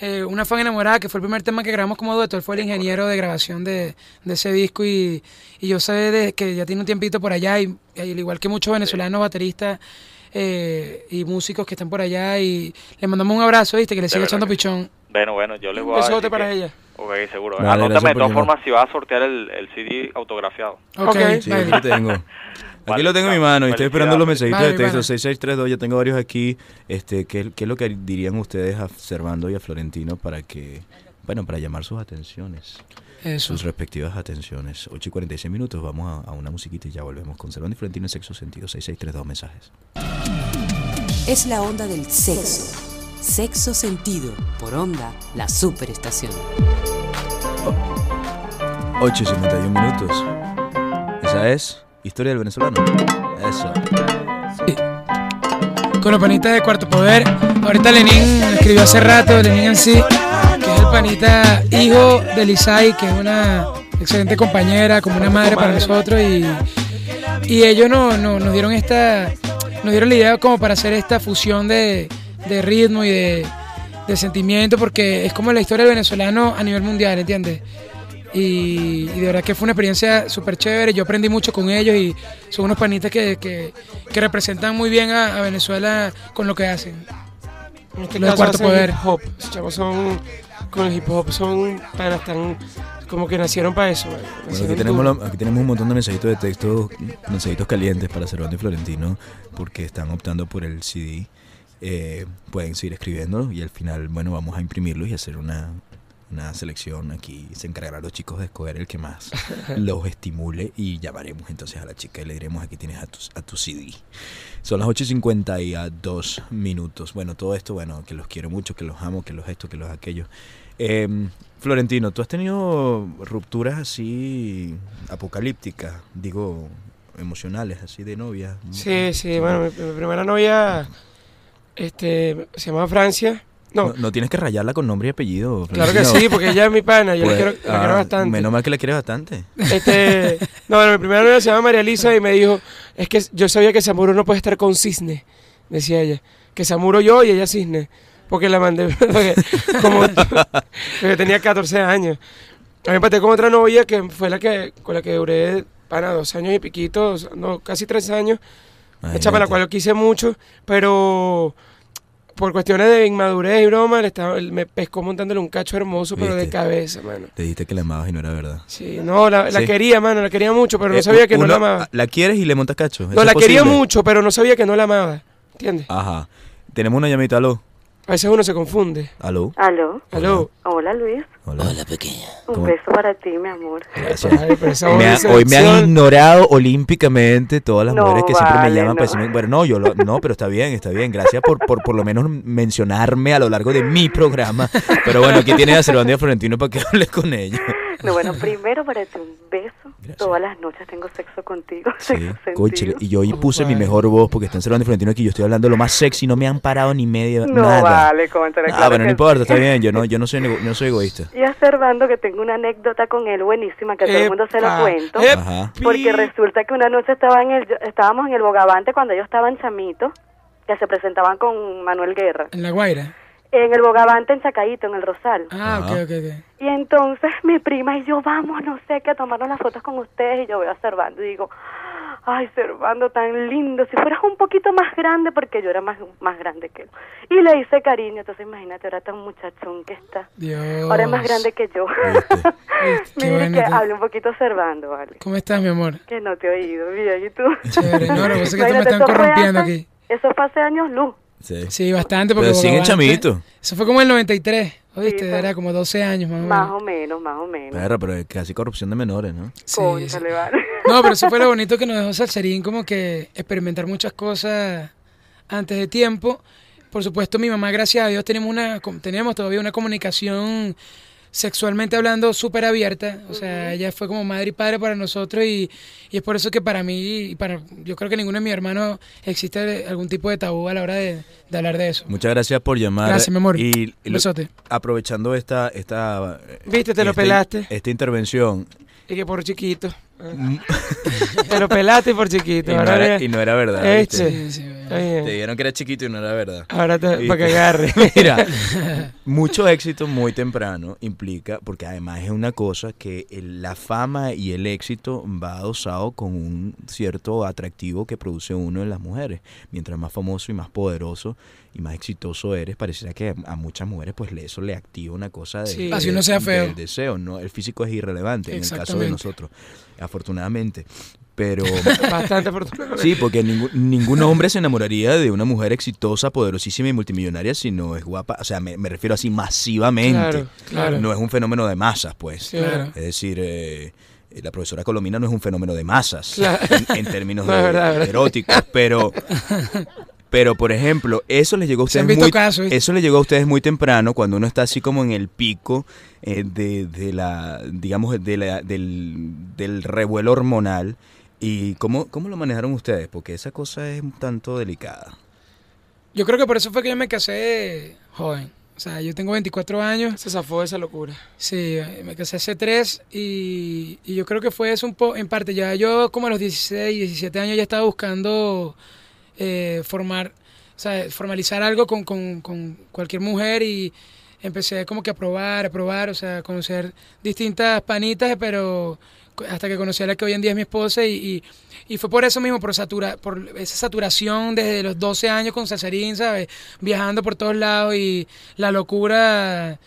[SPEAKER 2] eh, una fan enamorada, que fue el primer tema que grabamos como dueto. fue el ingeniero de grabación de, ese disco y, y, yo sé que ya tiene un tiempito por allá y, al igual que muchos venezolanos bateristas eh, y músicos que están por allá y le mandamos un abrazo, ¿viste? Que le sigue echando pichón.
[SPEAKER 3] Bueno, bueno, yo le voy un a para ella. Ok, seguro. Anótame de todas formas si vas a sortear el, el CD autografiado. Ok, okay. Sí, tengo. Aquí lo tengo en mi mano y estoy esperando los mensajitos de texto
[SPEAKER 1] 6632. Ya tengo varios aquí. Este, ¿qué, es lo que dirían ustedes a Servando y a Florentino para que, bueno, para llamar sus atenciones? Sus respectivas atenciones. 8 y 46 minutos, vamos a, una musiquita y ya volvemos. con Servando y Florentino Sexo Sentido 6632 mensajes.
[SPEAKER 2] Es la onda del sexo. Sexo Sentido, por onda, la superestación.
[SPEAKER 1] 8:51 8 y 51 minutos. Esa es Historia del venezolano. Eso. Sí.
[SPEAKER 2] Con los panitas de Cuarto Poder. Ahorita Lenín escribió hace rato, Lenín sí, que es el panita hijo de Lisay, que es una excelente compañera, como una madre para nosotros. Y, y ellos no, no, nos dieron esta. Nos dieron la idea como para hacer esta fusión de, de ritmo y de, de sentimiento, porque es como la historia del venezolano a nivel mundial, ¿entiendes? Y, de verdad que fue una experiencia súper chévere. Yo aprendí mucho con ellos y son unos panitas que, representan muy bien a, Venezuela con lo que hacen. En este poder. hip hop. Chavos son, con el hip hop son panas tan como que nacieron para eso. Bueno, aquí, tenemos tenemos
[SPEAKER 1] un montón de mensajitos de texto, mensajitos calientes para Cervantes y Florentino, porque están optando por el CD. Eh, pueden seguir escribiéndolo y al final, bueno, vamos a imprimirlo y hacer una una selección aquí. Se encargará a los chicos de escoger el que más los estimule y llamaremos entonces a la chica y le diremos aquí tienes a tu, a tu CD. Son las y a dos minutos. Bueno, todo esto, bueno, que los quiero mucho, que los amo, que los esto, que los aquello. Em, Florentino, ¿tú has tenido rupturas así apocalípticas? Digo, emocionales, así de novia.
[SPEAKER 2] Sí, sí, bueno, mi, primera novia este, se llamaba Francia.
[SPEAKER 1] No. no. tienes que rayarla con nombre y apellido. Claro que sí, porque ella es mi pana, yo la, pues, quiero, ah, bastante. Menos mal que la quieres bastante.
[SPEAKER 2] Este, no, mi primera novia se llama María Elisa y me dijo, es que yo sabía que Samuro no puede estar con Cisne, decía ella. Que Samuro yo y ella Cisne. Porque la mandé, porque, como porque tenía 14 años. A mí con otra novia que fue la que con la que duré, pana, dos años y piquitos, no, casi tres años. hecha para la cual yo quise mucho, pero por cuestiones de inmadurez y broma, le estaba, me pescó montándole un cacho hermoso, pero de cabeza, mano.
[SPEAKER 1] Te dijiste que la amabas y no era verdad.
[SPEAKER 2] Sí, no, la, quería, mano, la quería mucho, pero no eh, sabía que no la amaba.
[SPEAKER 1] ¿La quieres y le montas cacho? No, la quería
[SPEAKER 2] mucho, pero no sabía que no la amaba. ¿Entiendes?
[SPEAKER 1] Ajá. Tenemos una llamita, aló.
[SPEAKER 2] A veces uno se confunde. Aló. Aló. Aló. Hola, Luis. Hola. pequeña. Un beso para ti, mi amor. hoy me han
[SPEAKER 1] ignorado olímpicamente todas las mujeres que siempre me llaman para decirme, bueno, no, yo no, pero está bien, está bien. Gracias por, por lo menos mencionarme a lo largo de mi programa. Pero bueno, aquí tienes a Cervantes Florentino para que hable con ella. No, bueno, primero para ti un beso. Todas las noches tengo sexo contigo. Sí, y yo hoy puse mi mejor voz porque está en Cervantes Florentino aquí. Yo estoy hablando lo más sexy, no me han parado ni medio No vale,
[SPEAKER 2] Ah, bueno, no importa, está
[SPEAKER 1] bien. Yo no, yo no soy, no soy egoísta. a Servando que tengo una anécdota con él buenísima que todo el mundo se la cuento. Porque resulta que una noche estaba en el, estábamos en el Bogavante cuando ellos estaban Chamito que se presentaban con Manuel Guerra.
[SPEAKER 2] En La Guaira.
[SPEAKER 1] En el Bogavante, en Chacaíto, en el Rosal. Ah, ok, ok, Y entonces mi prima y yo, vamos, no sé qué, a tomarnos las fotos con ustedes. Y yo veo a Servando y digo, ay, Servando tan lindo, si fueras un poquito más grande, porque yo era más, más grande que él. Y le hice cariño, entonces
[SPEAKER 3] imagínate, ahora tan muchachón que está.
[SPEAKER 2] Dios. Ahora es más grande que yo. Este, Mira que habla
[SPEAKER 3] un poquito Servando, ¿vale?
[SPEAKER 2] ¿Cómo estás, mi amor?
[SPEAKER 3] Que no te he oído, bien, ¿y tú? Chévere, no, lo que pasa
[SPEAKER 2] me están corrompiendo aquí. Eso fue hace años luz. Sí, sí bastante. Porque Pero sigue chamito. Eso fue como el 93. ¿Viste? Era como 12 años más o menos. Más o menos,
[SPEAKER 1] más pero es casi corrupción de menores, ¿no? Sí,
[SPEAKER 2] No, pero eso fue lo bonito que nos dejó Salserín, como que experimentar muchas cosas antes de tiempo. Por supuesto, mi mamá, gracias a Dios, tenemos una, teníamos todavía una comunicación sexualmente hablando súper abierta, o sea, ella fue como madre y padre para nosotros y, es por eso que para mí y para yo creo que ninguno de mis hermanos existe algún tipo de tabú a la hora de, hablar de eso.
[SPEAKER 1] Muchas gracias por llamar. Gracias, Y, aprovechando esta esta Viste, te lo este pelaste. Esta intervención.
[SPEAKER 2] Y que por chiquito. Pero pelate por chiquito. Y, no, era, verdad. Te dijeron que era chiquito y no era verdad. Ahora para que agarre. Mira,
[SPEAKER 1] mucho éxito muy temprano implica, porque además es una cosa que la fama y el éxito va adosado con un cierto atractivo que produce uno en las mujeres. Mientras más famoso y más poderoso y más exitoso eres, pareciera que a muchas mujeres pues eso le activa una cosa de, Así no sea feo. deseo. No, el físico es irrelevante en el caso de nosotros afortunadamente. Pero. Bastante afortunadamente. Sí, porque ningún, hombre se enamoraría de una mujer exitosa, poderosísima y multimillonaria si no es guapa. O sea, me, refiero así masivamente. No es un fenómeno de masas, pues. Es decir. Eh, eh, la profesora Colomina no es un fenómeno de masas en, términos eróticos, pero Pero, por ejemplo, eso les llegó a ustedes, muy, eso les llegó a ustedes muy temprano, cuando uno está así como en el pico eh, de, de, la, digamos, del, revuelo hormonal. ¿Y cómo, cómo lo manejaron ustedes? Porque esa cosa es un tanto
[SPEAKER 2] delicada. Yo creo que por eso fue que yo me casé joven. O sea, yo tengo 24 años. Se zafó esa locura. Sí, me casé hace tres y, yo creo que fue eso un po en parte. Ya yo como a los 16, 17 años ya estaba buscando eh, formar, formalizar algo con, con, cualquier mujer y empecé como que a probar, a probar, o sea, a conocer distintas panitas, pero hasta que conocí a la que hoy en día es mi esposa y, y, fue por eso mismo, por, satura, por esa saturación desde los 12 años con Cesarín, ¿sabes? Viajando por todos lados y la locura,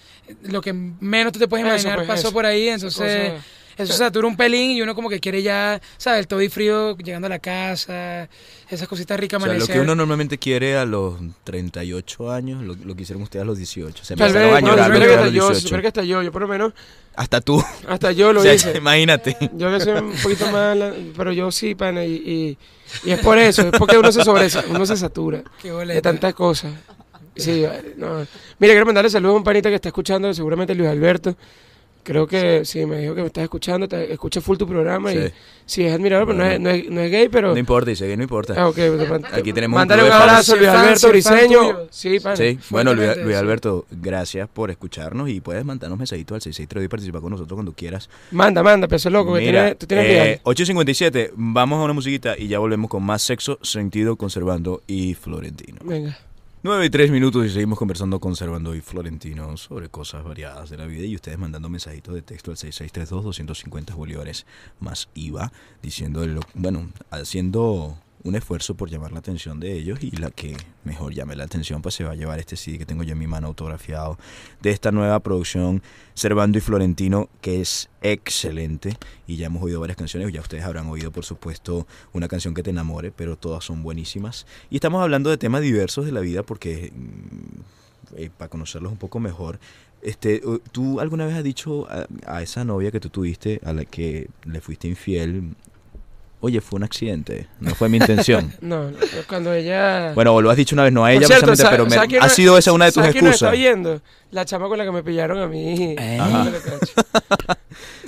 [SPEAKER 2] lo que menos tú te puedes imaginar pues, pasó por ahí, entonces eso satura un pelín y uno como que quiere ya, ¿sabes? El todo y frío llegando a la casa, esas cositas ricas. O lo que uno
[SPEAKER 1] normalmente quiere a los 38 años, lo, lo que hicieron ustedes a los 18. Se me vez, hasta yo, que
[SPEAKER 2] hasta yo, yo por lo menos... Hasta tú. Hasta yo lo hice. Imagínate. Yo que soy un poquito más, pero yo sí, pana, y, y, es por eso, es porque uno se sobre, uno se satura de tantas cosas. Sí, Mira, quiero mandarle saludos a un panita que está escuchando, seguramente Luis Alberto, Creo que sí, me dijo que me estás escuchando, te, escucha full tu programa y sí, es admirable, pero pues no es, no, es, gay, pero... No
[SPEAKER 1] importa, dice gay no importa. Ah, pues Aquí tenemos un, abrazo Luis
[SPEAKER 2] Alberto Briseño. Sí, sí, bueno, Luis,
[SPEAKER 1] Alberto, gracias por escucharnos y puedes mandarnos mensajitos al 663 y participar con nosotros cuando quieras.
[SPEAKER 2] Manda, manda, piensa loco, que tú tienes
[SPEAKER 1] 8.57, eh, vamos a una musiquita y ya volvemos con más sexo, sentido, conservando y florentino. Venga. 9 y 3 minutos y seguimos conversando con Servando y Florentino sobre cosas variadas de la vida y ustedes mandando mensajitos de texto al 6632 250 bolívares más IVA diciendo, bueno, haciendo un esfuerzo por llamar la atención de ellos y la que mejor llame la atención pues se va a llevar este CD que tengo yo en mi mano autografiado de esta nueva producción Servando y Florentino que es excelente y ya hemos oído varias canciones, ya ustedes habrán oído por supuesto una canción que te enamore, pero todas son buenísimas y estamos hablando de temas diversos de la vida porque mm, eh, para conocerlos un poco mejor este, eh, ¿Tú alguna vez has dicho a, a, esa novia que tú tuviste, a la que le fuiste infiel, oye, fue un accidente, no fue mi intención.
[SPEAKER 2] no, cuando ella... Bueno,
[SPEAKER 1] lo has dicho una vez, no a ella precisamente, pero ha sido esa una de tus excusas. No está
[SPEAKER 2] oyendo? La chama con la que me pillaron a mí. Eh.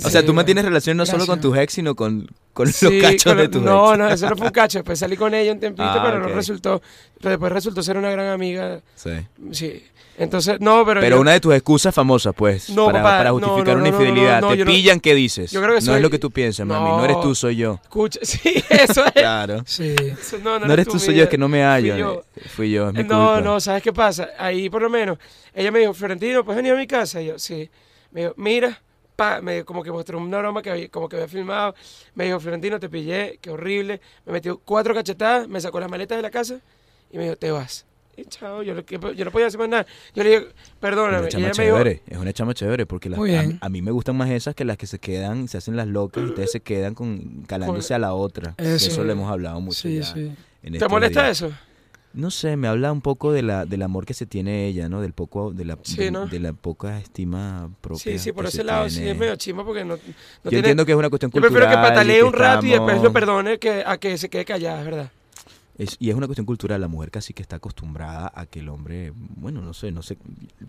[SPEAKER 2] o sea, tú tú mantienes relación no solo con
[SPEAKER 1] tus ex, sino con, con los cachos de tus no, ex. No, no, eso no
[SPEAKER 2] fue un cacho. Pues salí con ella un tiempito, ah, pero no resultó. Pero después resultó ser una gran amiga. Sí. Sí. Entonces, no, pero. Pero una de
[SPEAKER 1] tus excusas famosas, pues. para, justificar una infidelidad. Te pillan, ¿qué dices?
[SPEAKER 2] no es lo que
[SPEAKER 1] tú piensas, mami. No eres tú, soy yo.
[SPEAKER 2] Escucha, sí, eso es. claro. no, eres, tú, soy yo, es que no me hallo.
[SPEAKER 1] Eh, fui yo. mi no, no,
[SPEAKER 2] ¿sabes qué pasa? Ahí por lo menos. Ella me dijo, Florentino, pues venir a mi casa? Y yo, sí. Me dijo, mira. Pa, me, como que mostró un broma que había, como que había filmado. Me dijo, Florentino, te pillé, qué horrible. Me metió cuatro cachetadas, me sacó las maletas de la casa y me dijo, te vas. Eh, yo, no podía hacer más Yo le dije, perdóname. Es una
[SPEAKER 1] chama chévere, chévere, porque a, mí me gustan más esas que las que se quedan, se hacen las locas y ustedes se quedan con, calándose a la otra. Eso, le hemos hablado mucho. ya ¿Te este molesta eso? No sé, me habla un poco de la, del amor que se tiene ella, ¿no? Del poco, de la, de, la poca estima propia. Sí, sí, por ese lado sí es medio chimo porque no, no Yo entiendo que es una cuestión cultural. Yo prefiero que patalee un rato y después lo perdone
[SPEAKER 2] que, a que se quede callada, ¿verdad?
[SPEAKER 1] Es, y es una cuestión cultural, la mujer casi que está acostumbrada a que el hombre, bueno, no sé, no sé,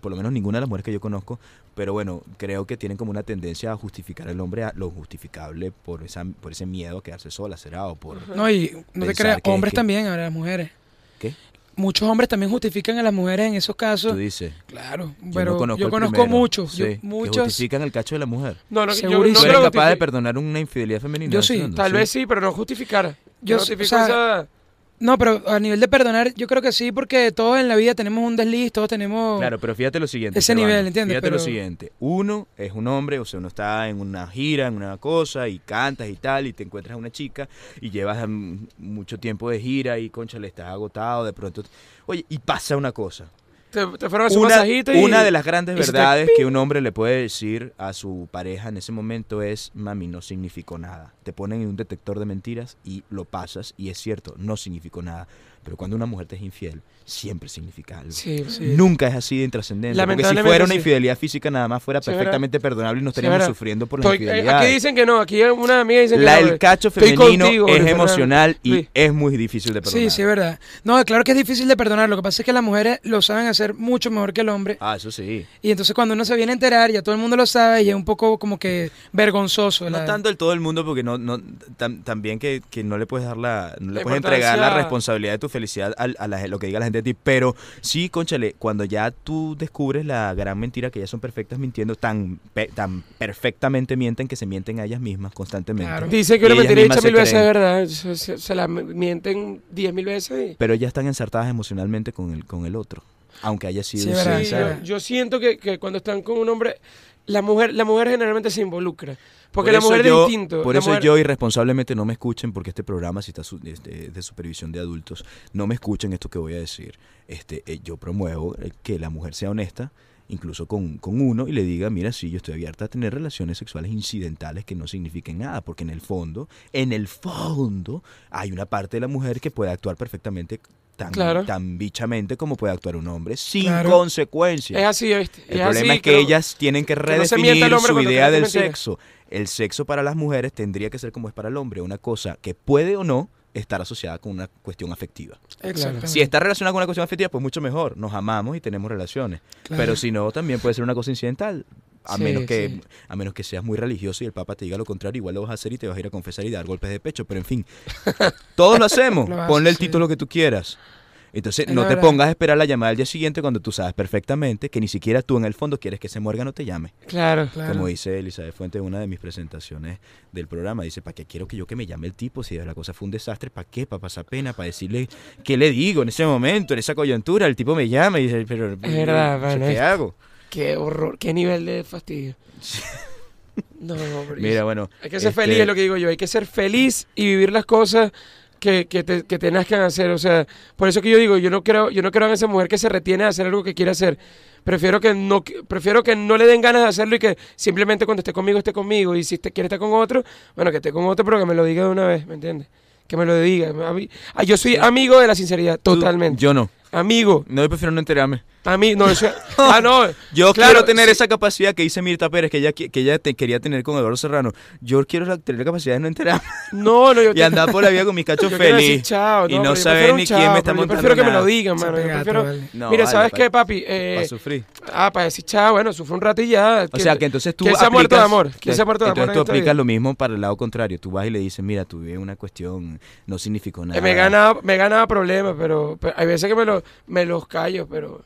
[SPEAKER 1] por lo menos ninguna de las mujeres que yo conozco, pero bueno, creo que tienen como una tendencia a justificar al hombre a lo justificable por esa por ese miedo a quedarse sola, será o por No, y no te creas, hombres
[SPEAKER 2] también, ahora las mujeres. ¿Qué? Muchos hombres también justifican a las mujeres en esos casos. Tú dices. Claro, yo pero conozco yo conozco, muchos, justifican
[SPEAKER 1] el cacho de la mujer. No, no, yo no, no capaz de
[SPEAKER 2] perdonar una infidelidad femenina. Yo sí, tal vez sí, pero no justificar. Yo no justifico no, pero a nivel de perdonar, yo creo que sí, porque todos en la vida tenemos un desliz, todos tenemos. Claro, pero fíjate lo siguiente. Ese nivel, ¿entiendes? Fíjate lo siguiente.
[SPEAKER 1] Uno es un hombre, o sea, uno está en una gira, en una cosa, y cantas y tal, y te encuentras a una chica, y llevas mm, mucho tiempo de gira, y concha, le estás agotado, de pronto. Oye, y pasa una cosa
[SPEAKER 2] una, Una de las grandes
[SPEAKER 1] verdades que un hombre le puede decir a su pareja en ese momento es, mami, no significó nada. Te ponen en un detector de mentiras y lo pasas y es cierto, no significó nada. Pero cuando una mujer te es infiel, siempre significa algo. Nunca es así de intrascendente. Porque si fuera una infidelidad física, nada más fuera perfectamente perdonable y nos estaríamos sufriendo por la eh, infidelidad. Aquí dicen
[SPEAKER 2] que no, aquí una amiga dice la, que no. El eh, cacho femenino es emocional
[SPEAKER 1] y es muy difícil de perdonar.
[SPEAKER 2] Sí, sí, es verdad. No, claro que es difícil de perdonar. Lo que pasa es que las mujeres lo saben hacer mucho mejor que el hombre. Ah, eso sí. Y entonces cuando uno se viene a enterar, ya todo el mundo lo sabe y es un poco como que vergonzoso. No tanto
[SPEAKER 1] el todo el mundo, porque no, no también que, no le puedes dar la, le puedes entregar la responsabilidad de tu felicidad a, la, lo que diga la gente de ti, pero sí, conchale, cuando ya tú descubres la gran mentira que ellas son perfectas mintiendo, tan, tan perfectamente mienten que se mienten a ellas mismas constantemente.
[SPEAKER 2] Dice que una mentira dicha mil veces es verdad, se, la mienten diez mil veces.
[SPEAKER 1] Pero ellas están ensartadas emocionalmente con el, con el otro, aunque haya sido... yo, yo,
[SPEAKER 2] siento que, que cuando están con un hombre, la mujer, la mujer generalmente se involucra. Porque la mujer es distinto.
[SPEAKER 1] Por eso yo irresponsablemente no me escuchen, porque este programa si está este, de supervisión de adultos. No me escuchen esto que voy a decir. Este, eh, yo promuevo eh, que la mujer sea honesta, incluso con, con, uno, y le diga, mira, sí, yo estoy abierta a tener relaciones sexuales incidentales que no signifiquen nada, porque en el fondo, en el fondo, hay una parte de la mujer que puede actuar perfectamente tan, tan bichamente como puede actuar un hombre, sin consecuencias. Es así, El problema es que ellas tienen que redefinir su idea del sexo. El sexo para las mujeres tendría que ser como es para el hombre, una cosa que puede o no estar asociada con una cuestión afectiva. Si está relacionada con una cuestión afectiva, pues mucho mejor. Nos amamos y tenemos relaciones. Pero si no, también puede ser una cosa incidental. A, menos que, a menos que seas muy religioso y el Papa te diga lo contrario, igual lo vas a hacer y te vas a ir a confesar y dar golpes de pecho. Pero en fin, todos lo hacemos. Ponle el título que tú quieras. Entonces, no te pongas a esperar la llamada al día siguiente cuando tú sabes perfectamente que ni siquiera tú en el fondo quieres que ese no te llame. Claro, claro. Como dice Elizabeth Fuentes en una de mis presentaciones del programa, dice, ¿para qué quiero que yo que me llame el tipo si la cosa fue un desastre? ¿Para qué? ¿Para pasar pena? ¿Para decirle qué le digo en ese momento, en esa coyuntura? El tipo me llama y dice, pero... Eh, ¿Qué
[SPEAKER 2] hago? Qué horror, qué nivel de fastidio. No, no, no Mira, bueno. Hay que ser feliz, este es lo que digo yo. Hay que ser feliz y vivir las cosas que, que, te, que te nazcan hacer. O sea, por eso que yo digo, yo no creo, yo no quiero en esa mujer que se retiene a hacer algo que quiere hacer. Prefiero que no, prefiero que no le den ganas de hacerlo y que simplemente cuando esté conmigo, esté conmigo. Y si te quiere estar con otro, bueno, que esté con otro, pero que me lo diga de una vez, ¿me entiendes? Que me lo diga. yo soy amigo de la sinceridad, totalmente. yo no. Amigo. No, yo prefiero no enterarme. A mí, no, yo... ah,
[SPEAKER 1] no. Yo claro, quiero tener esa capacidad que dice Mirta Pérez, que ella, que ella quería tener con Eduardo Serrano. Yo quiero tener la capacidad de no enterarme. No, no, yo Y andar por la vida con mis cachos feliz. Chao, y no saber ni quién me está montando. Yo prefiero que me lo digan, mano. Yo prefiero,
[SPEAKER 2] mira, ¿sabes qué, papi? Eh, para sufrir. Ah, para decir chao, bueno, sufrí un ratillo ya. O sea, que entonces tú. ¿Quién se ha muerto de amor? ¿Quién se ha muerto de amor? Entonces tú aplicas lo
[SPEAKER 1] mismo para el lado contrario. Tú vas y le dices, mira, tuve una cuestión, no significó eh, nada.
[SPEAKER 2] Me me ganaba problemas, pero hay veces que me lo me los callo, pero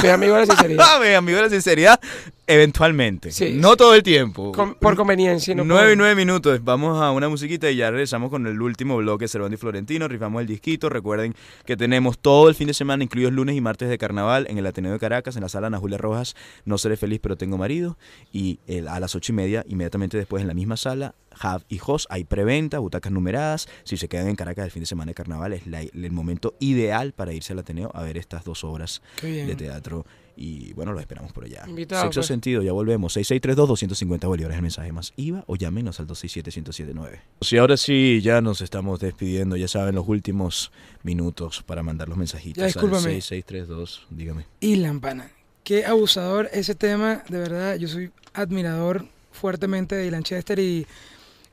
[SPEAKER 2] soy amigo de la sinceridad. amigo de
[SPEAKER 1] la sinceridad, eventualmente. no todo el tiempo. por
[SPEAKER 2] conveniencia. No 9 y nueve
[SPEAKER 1] minutos. Vamos a una musiquita y ya regresamos con el último bloque Cervantes y Florentino. Rifamos el disquito. Recuerden que tenemos todo el fin de semana, incluidos lunes y martes de carnaval, en el Ateneo de Caracas, en la sala Ana Julia Rojas. No seré feliz, pero tengo marido. Y eh, a las ocho y media, inmediatamente después, en la misma sala, Have host, hay preventa, butacas numeradas. Si se quedan en Caracas el fin de semana de carnaval, es el momento ideal para irse al Ateneo a ver estas dos obras de teatro. Y bueno, lo esperamos
[SPEAKER 2] por allá. Sexo pues.
[SPEAKER 1] sentido, ya volvemos. 6632-250 bolívares el mensaje más IVA o llámenos al 267-1079. si ahora sí, ya nos estamos despidiendo. Ya saben, los últimos minutos para mandar los mensajitos. Ya, 6632, dígame.
[SPEAKER 2] Y Lampana, qué abusador ese tema. De verdad, yo soy admirador fuertemente de Ilan Chester y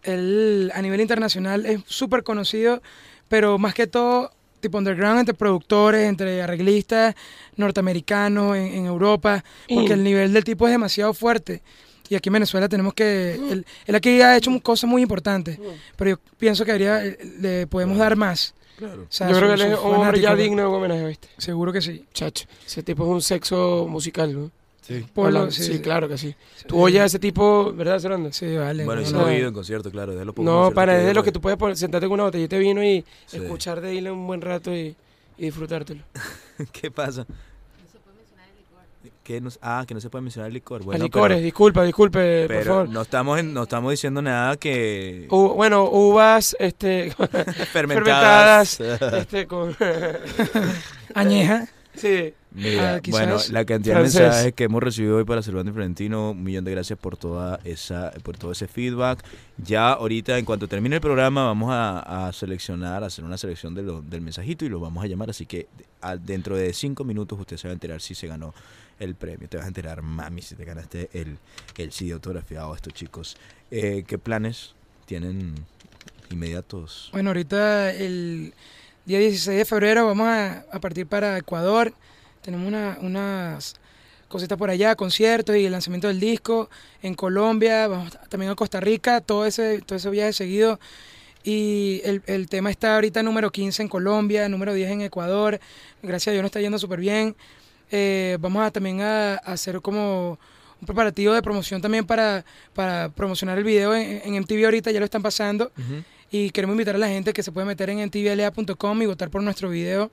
[SPEAKER 2] él a nivel internacional es súper conocido, pero más que todo tipo underground entre productores, entre arreglistas norteamericanos en, Europa, porque el nivel del tipo es demasiado fuerte. Y aquí en Venezuela tenemos que... Él, él aquí ha hecho cosas muy importantes, pero yo pienso que habría, eh, le podemos dar más. Claro. yo creo que él es un hombre ya digno de homenaje, ¿viste? Seguro que sí. Chacho, ese tipo es un sexo musical, ¿no? Sí. claro que sí. Tú oyes a ese tipo, ¿verdad, Fernando? Sí, vale. Bueno, yo no he ido en concierto, claro, desde los No, para, desde lo que tú puedes sentarte con una botellita de vino y escuchar de irle un buen rato y, disfrutártelo. ¿Qué pasa? No se puede mencionar el licor. ah,
[SPEAKER 1] que no se puede mencionar el licor. Bueno, licores, disculpa, disculpe, por favor. No estamos, no estamos diciendo nada que.
[SPEAKER 2] bueno, uvas este, fermentadas. este, con. Añeja. Sí. Mira, ah, bueno, la cantidad de mensajes
[SPEAKER 1] que hemos recibido hoy para Silvano Florentino, un millón de gracias por toda esa, por todo ese feedback. Ya ahorita, en cuanto termine el programa, vamos a, seleccionar, a hacer una selección del mensajito y lo vamos a llamar. Así que dentro de cinco minutos usted se va a enterar si se ganó el premio. Te vas a enterar, mami, si te ganaste el, el CD autografiado estos chicos. Eh, ¿Qué planes tienen inmediatos?
[SPEAKER 2] Bueno, ahorita el día 16 de febrero vamos a, a partir para Ecuador. Tenemos una, unas cositas por allá, conciertos y el lanzamiento del disco en Colombia, vamos también a Costa Rica, todo ese, todo ese viaje seguido. Y el, tema está ahorita número 15 en Colombia, número 10 en Ecuador. Gracias a Dios nos está yendo súper bien. Eh, vamos a también a, hacer como un preparativo de promoción también para, para promocionar el video en, MTV ahorita, ya lo están pasando. Y queremos invitar a la gente que se puede meter en mtvla.com y votar por nuestro video.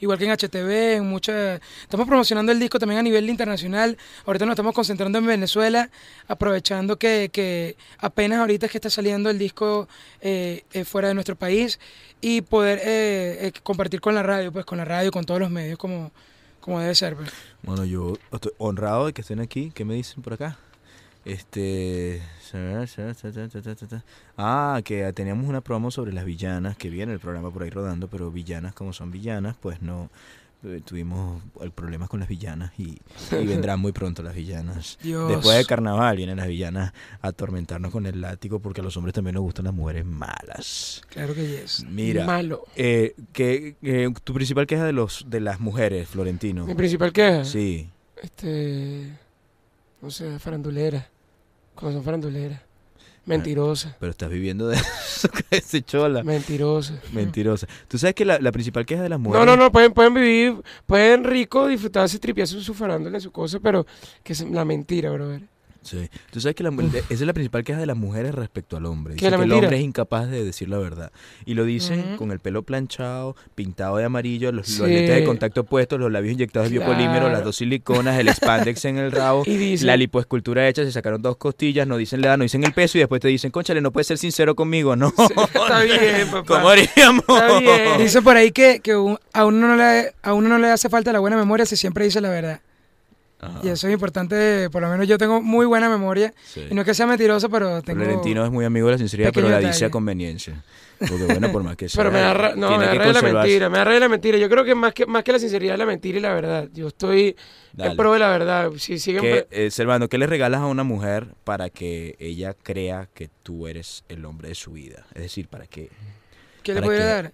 [SPEAKER 2] Igual que en HTV, en muchas... Estamos promocionando el disco también a nivel internacional. Ahorita nos estamos concentrando en Venezuela, aprovechando que, apenas ahorita es que está saliendo el disco eh, eh, fuera de nuestro país y poder eh, compartir con la radio, pues con la radio, con todos los medios como, como debe ser. Pues.
[SPEAKER 1] Bueno, yo estoy honrado de que estén aquí. ¿Qué me dicen por acá? Este. Ah, que teníamos una promo sobre las villanas, que viene el programa por ahí rodando, pero villanas, como son villanas, pues no. Eh, tuvimos problemas con las villanas y, vendrán muy pronto las villanas. Después del carnaval vienen las villanas a atormentarnos con el látigo porque a los hombres también nos gustan las mujeres malas. Claro que es. Mira. Malo. Eh, que, ¿Tu principal queja de, los, de las mujeres, Florentino? ¿Mi principal queja? Sí.
[SPEAKER 2] Este. o sea farandulera son faranduleras. Mentirosa.
[SPEAKER 1] Pero estás viviendo de eso chola. Mentirosa. Mentirosa. Tú sabes que la, principal queja de las mujeres. No, no,
[SPEAKER 2] no, pueden, pueden vivir, pueden rico disfrutarse, tripiarse su farándula, su cosa, pero que es la mentira, brother. Sí. Tú sabes que esa
[SPEAKER 1] es la principal queja de las mujeres respecto al hombre. que el hombre es incapaz de decir la verdad. Y lo dicen con el pelo planchado, pintado de amarillo, los, de contacto puestos, los labios inyectados de biopolímero, las dos siliconas, el spandex en el rabo, la lipoescultura hecha, se sacaron dos costillas, no dicen la no dicen el peso y después te dicen, conchale, no puedes ser sincero conmigo, no. está bien, papá. ¿Cómo haríamos? Está
[SPEAKER 2] Dice por ahí que, que a, uno no le, a uno no le hace falta la buena memoria si siempre dice la verdad. Y eso es importante, por lo menos yo tengo muy buena memoria. Y no es que sea mentiroso, pero tengo. Florentino
[SPEAKER 1] es muy amigo de la sinceridad, pero la dice a conveniencia. Porque bueno, por más que sea. pero me arra... no, me arregla la mentira, me
[SPEAKER 2] arregla la mentira. Yo creo que más que más que la sinceridad es la mentira y la verdad. Yo estoy en pro de la verdad. Si siguen... ¿Qué,
[SPEAKER 1] eh, Servando, ¿qué le regalas a una mujer para que ella crea que tú eres el hombre de su vida? Es decir, para que.
[SPEAKER 2] ¿Qué le puede dar?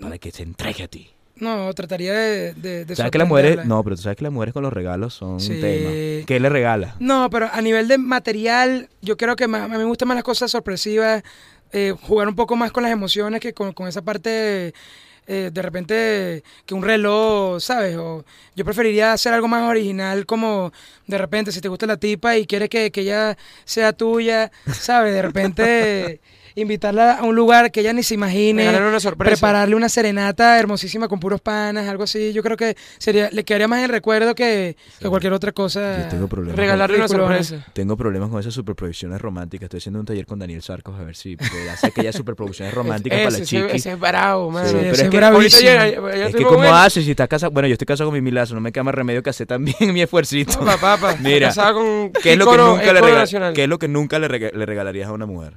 [SPEAKER 2] Para que se entregue a ti. No, trataría de. ¿Sabes que las mujeres.? No,
[SPEAKER 1] pero tú sabes que las mujeres con los regalos son un tema. ¿Qué le regala?
[SPEAKER 2] No, pero a nivel de material, yo creo que a mí me gustan más las cosas sorpresivas, eh, jugar un poco más con las emociones que con, esa parte. Eh, de, repente que un reloj, ¿sabes? O yo preferiría hacer algo más original, como de repente, si te gusta la tipa y quieres que, que ella sea tuya, ¿sabes? De repente. invitarla a un lugar que ella ni se imagine. Prepararle una serenata hermosísima con puros panas, algo así. Yo creo que sería le quedaría más en recuerdo que, que, cualquier otra cosa. tengo problemas. Regalarle una sorpresa.
[SPEAKER 1] Tengo problemas con esas superproducciones románticas. Estoy haciendo un taller con Daniel Sarcos a ver si hace aquellas superproducciones románticas para la chica. es bravo, pero es, que es que como haces si estás casado, bueno, yo estoy casado con mi milazo, no me queda más remedio que hacer también mi esfuercito. Mira, ¿qué, es lo que nunca le regalarías a una mujer?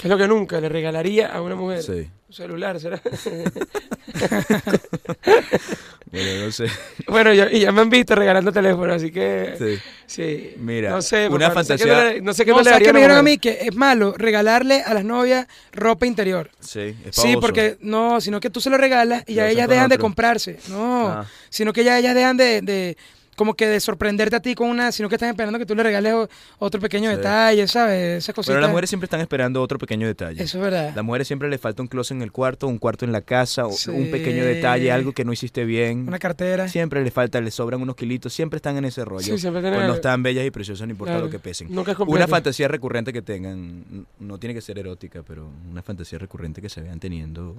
[SPEAKER 2] Que es lo que nunca le regalaría a una mujer. Un celular, ¿será? bueno, no sé. Bueno, ya, y ya me han visto regalando teléfono, así que. Sí. sí. Mira. No una fantasía. No sé qué me dijeron a mí que es malo regalarle a las novias ropa interior. Sí, Sí, porque no, sino que tú se lo regalas y ya ellas dejan de comprarse. No. Ah. Sino que ya ellas dejan de como que de sorprenderte a ti con una, sino que están esperando que tú le regales otro pequeño detalle, ¿sabes? Esas cositas. Pero las mujeres siempre
[SPEAKER 1] están esperando otro pequeño detalle. Eso es verdad. Las mujeres siempre les falta un closet en el cuarto, un cuarto en la casa, o un pequeño detalle, algo que no hiciste bien. Una cartera. Siempre les falta, les sobran unos kilitos, siempre están en ese rollo. Sí, siempre están bellas y preciosas, no importa lo que pesen. una fantasía recurrente que tengan, no tiene que ser erótica, pero una fantasía recurrente que se vean teniendo.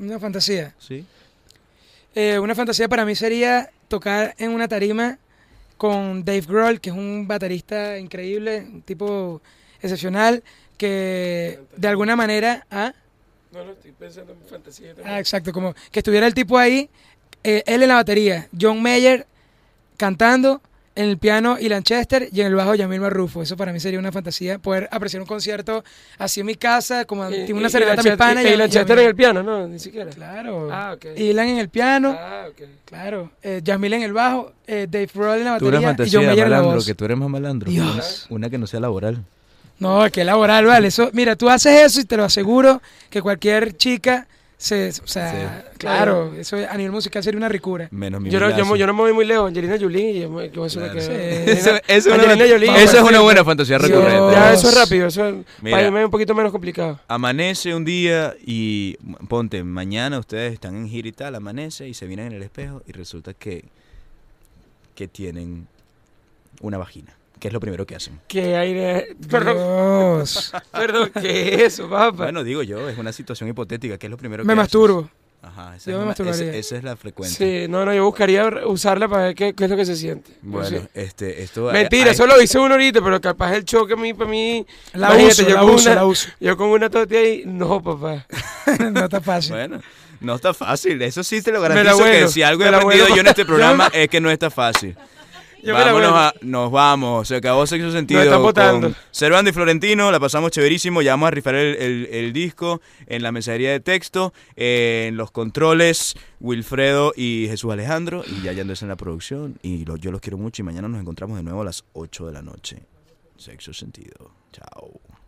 [SPEAKER 2] Una fantasía. Sí. Eh, una fantasía para mí sería tocar en una tarima con Dave Grohl, que es un baterista increíble, un tipo excepcional, que de alguna manera... ¿ah? No, no, estoy pensando en fantasía Ah, exacto, como que estuviera el tipo ahí, eh, él en la batería, John Mayer cantando en el piano Ilan Chester, y en el bajo Yamil Marrufo. Eso para mí sería una fantasía, poder apreciar un concierto así en mi casa, como y, una serenata mi pana. Y, y, Chester en el piano, no, ni siquiera. Claro. Ah, ok. Ilan en el piano. Ah, okay. Claro. Eh, Yamil en el bajo, eh, Dave Roll en la batería. y yo malandro, en que tú eres más malandro. Dios.
[SPEAKER 1] Una, una que no sea laboral.
[SPEAKER 2] No, que laboral, vale. Eso, mira, tú haces eso y te lo aseguro que cualquier chica sí o sea, claro, eso a nivel musical sería una ricura. Menos yo, no, me voy muy lejos, Angelina Jolie, eso, es una buena fantasía recurrente. eso es rápido, eso para mí es un poquito menos complicado.
[SPEAKER 1] Amanece un día y ponte, mañana ustedes están en gira y tal, amanece y se miran en el espejo y resulta que, que tienen una vagina. ¿Qué es lo primero que hacen?
[SPEAKER 2] ¿Qué aire? Perdón. Perdón, ¿qué es eso, papá? Bueno,
[SPEAKER 1] digo yo, es una situación hipotética. ¿Qué es lo primero me que masturbo. Ajá, me masturbo. Ajá, Esa, es la frecuencia.
[SPEAKER 2] Sí, no, no, yo buscaría usarla para ver qué, es lo que se siente. Pues bueno, este,
[SPEAKER 1] esto... Mentira, Solo lo hice
[SPEAKER 2] uno ahorita, pero capaz el choque a mí, para mí... La uso, la uso, la uso. Yo con una tote ahí, no, papá. no está fácil. Bueno...
[SPEAKER 1] No está fácil, eso sí te lo garantizo que si algo he aprendido yo en este programa es que no está fácil nos vamos. Se acabó sexo sentido. con y Florentino, la pasamos chéverísimo. Ya vamos a rifar el, disco en la mensajería de texto, en los controles, Wilfredo y Jesús Alejandro. Y ya ando en la producción. Y yo los quiero mucho.
[SPEAKER 3] Y mañana nos encontramos de nuevo a las 8 de la noche. Sexo sentido. Chao.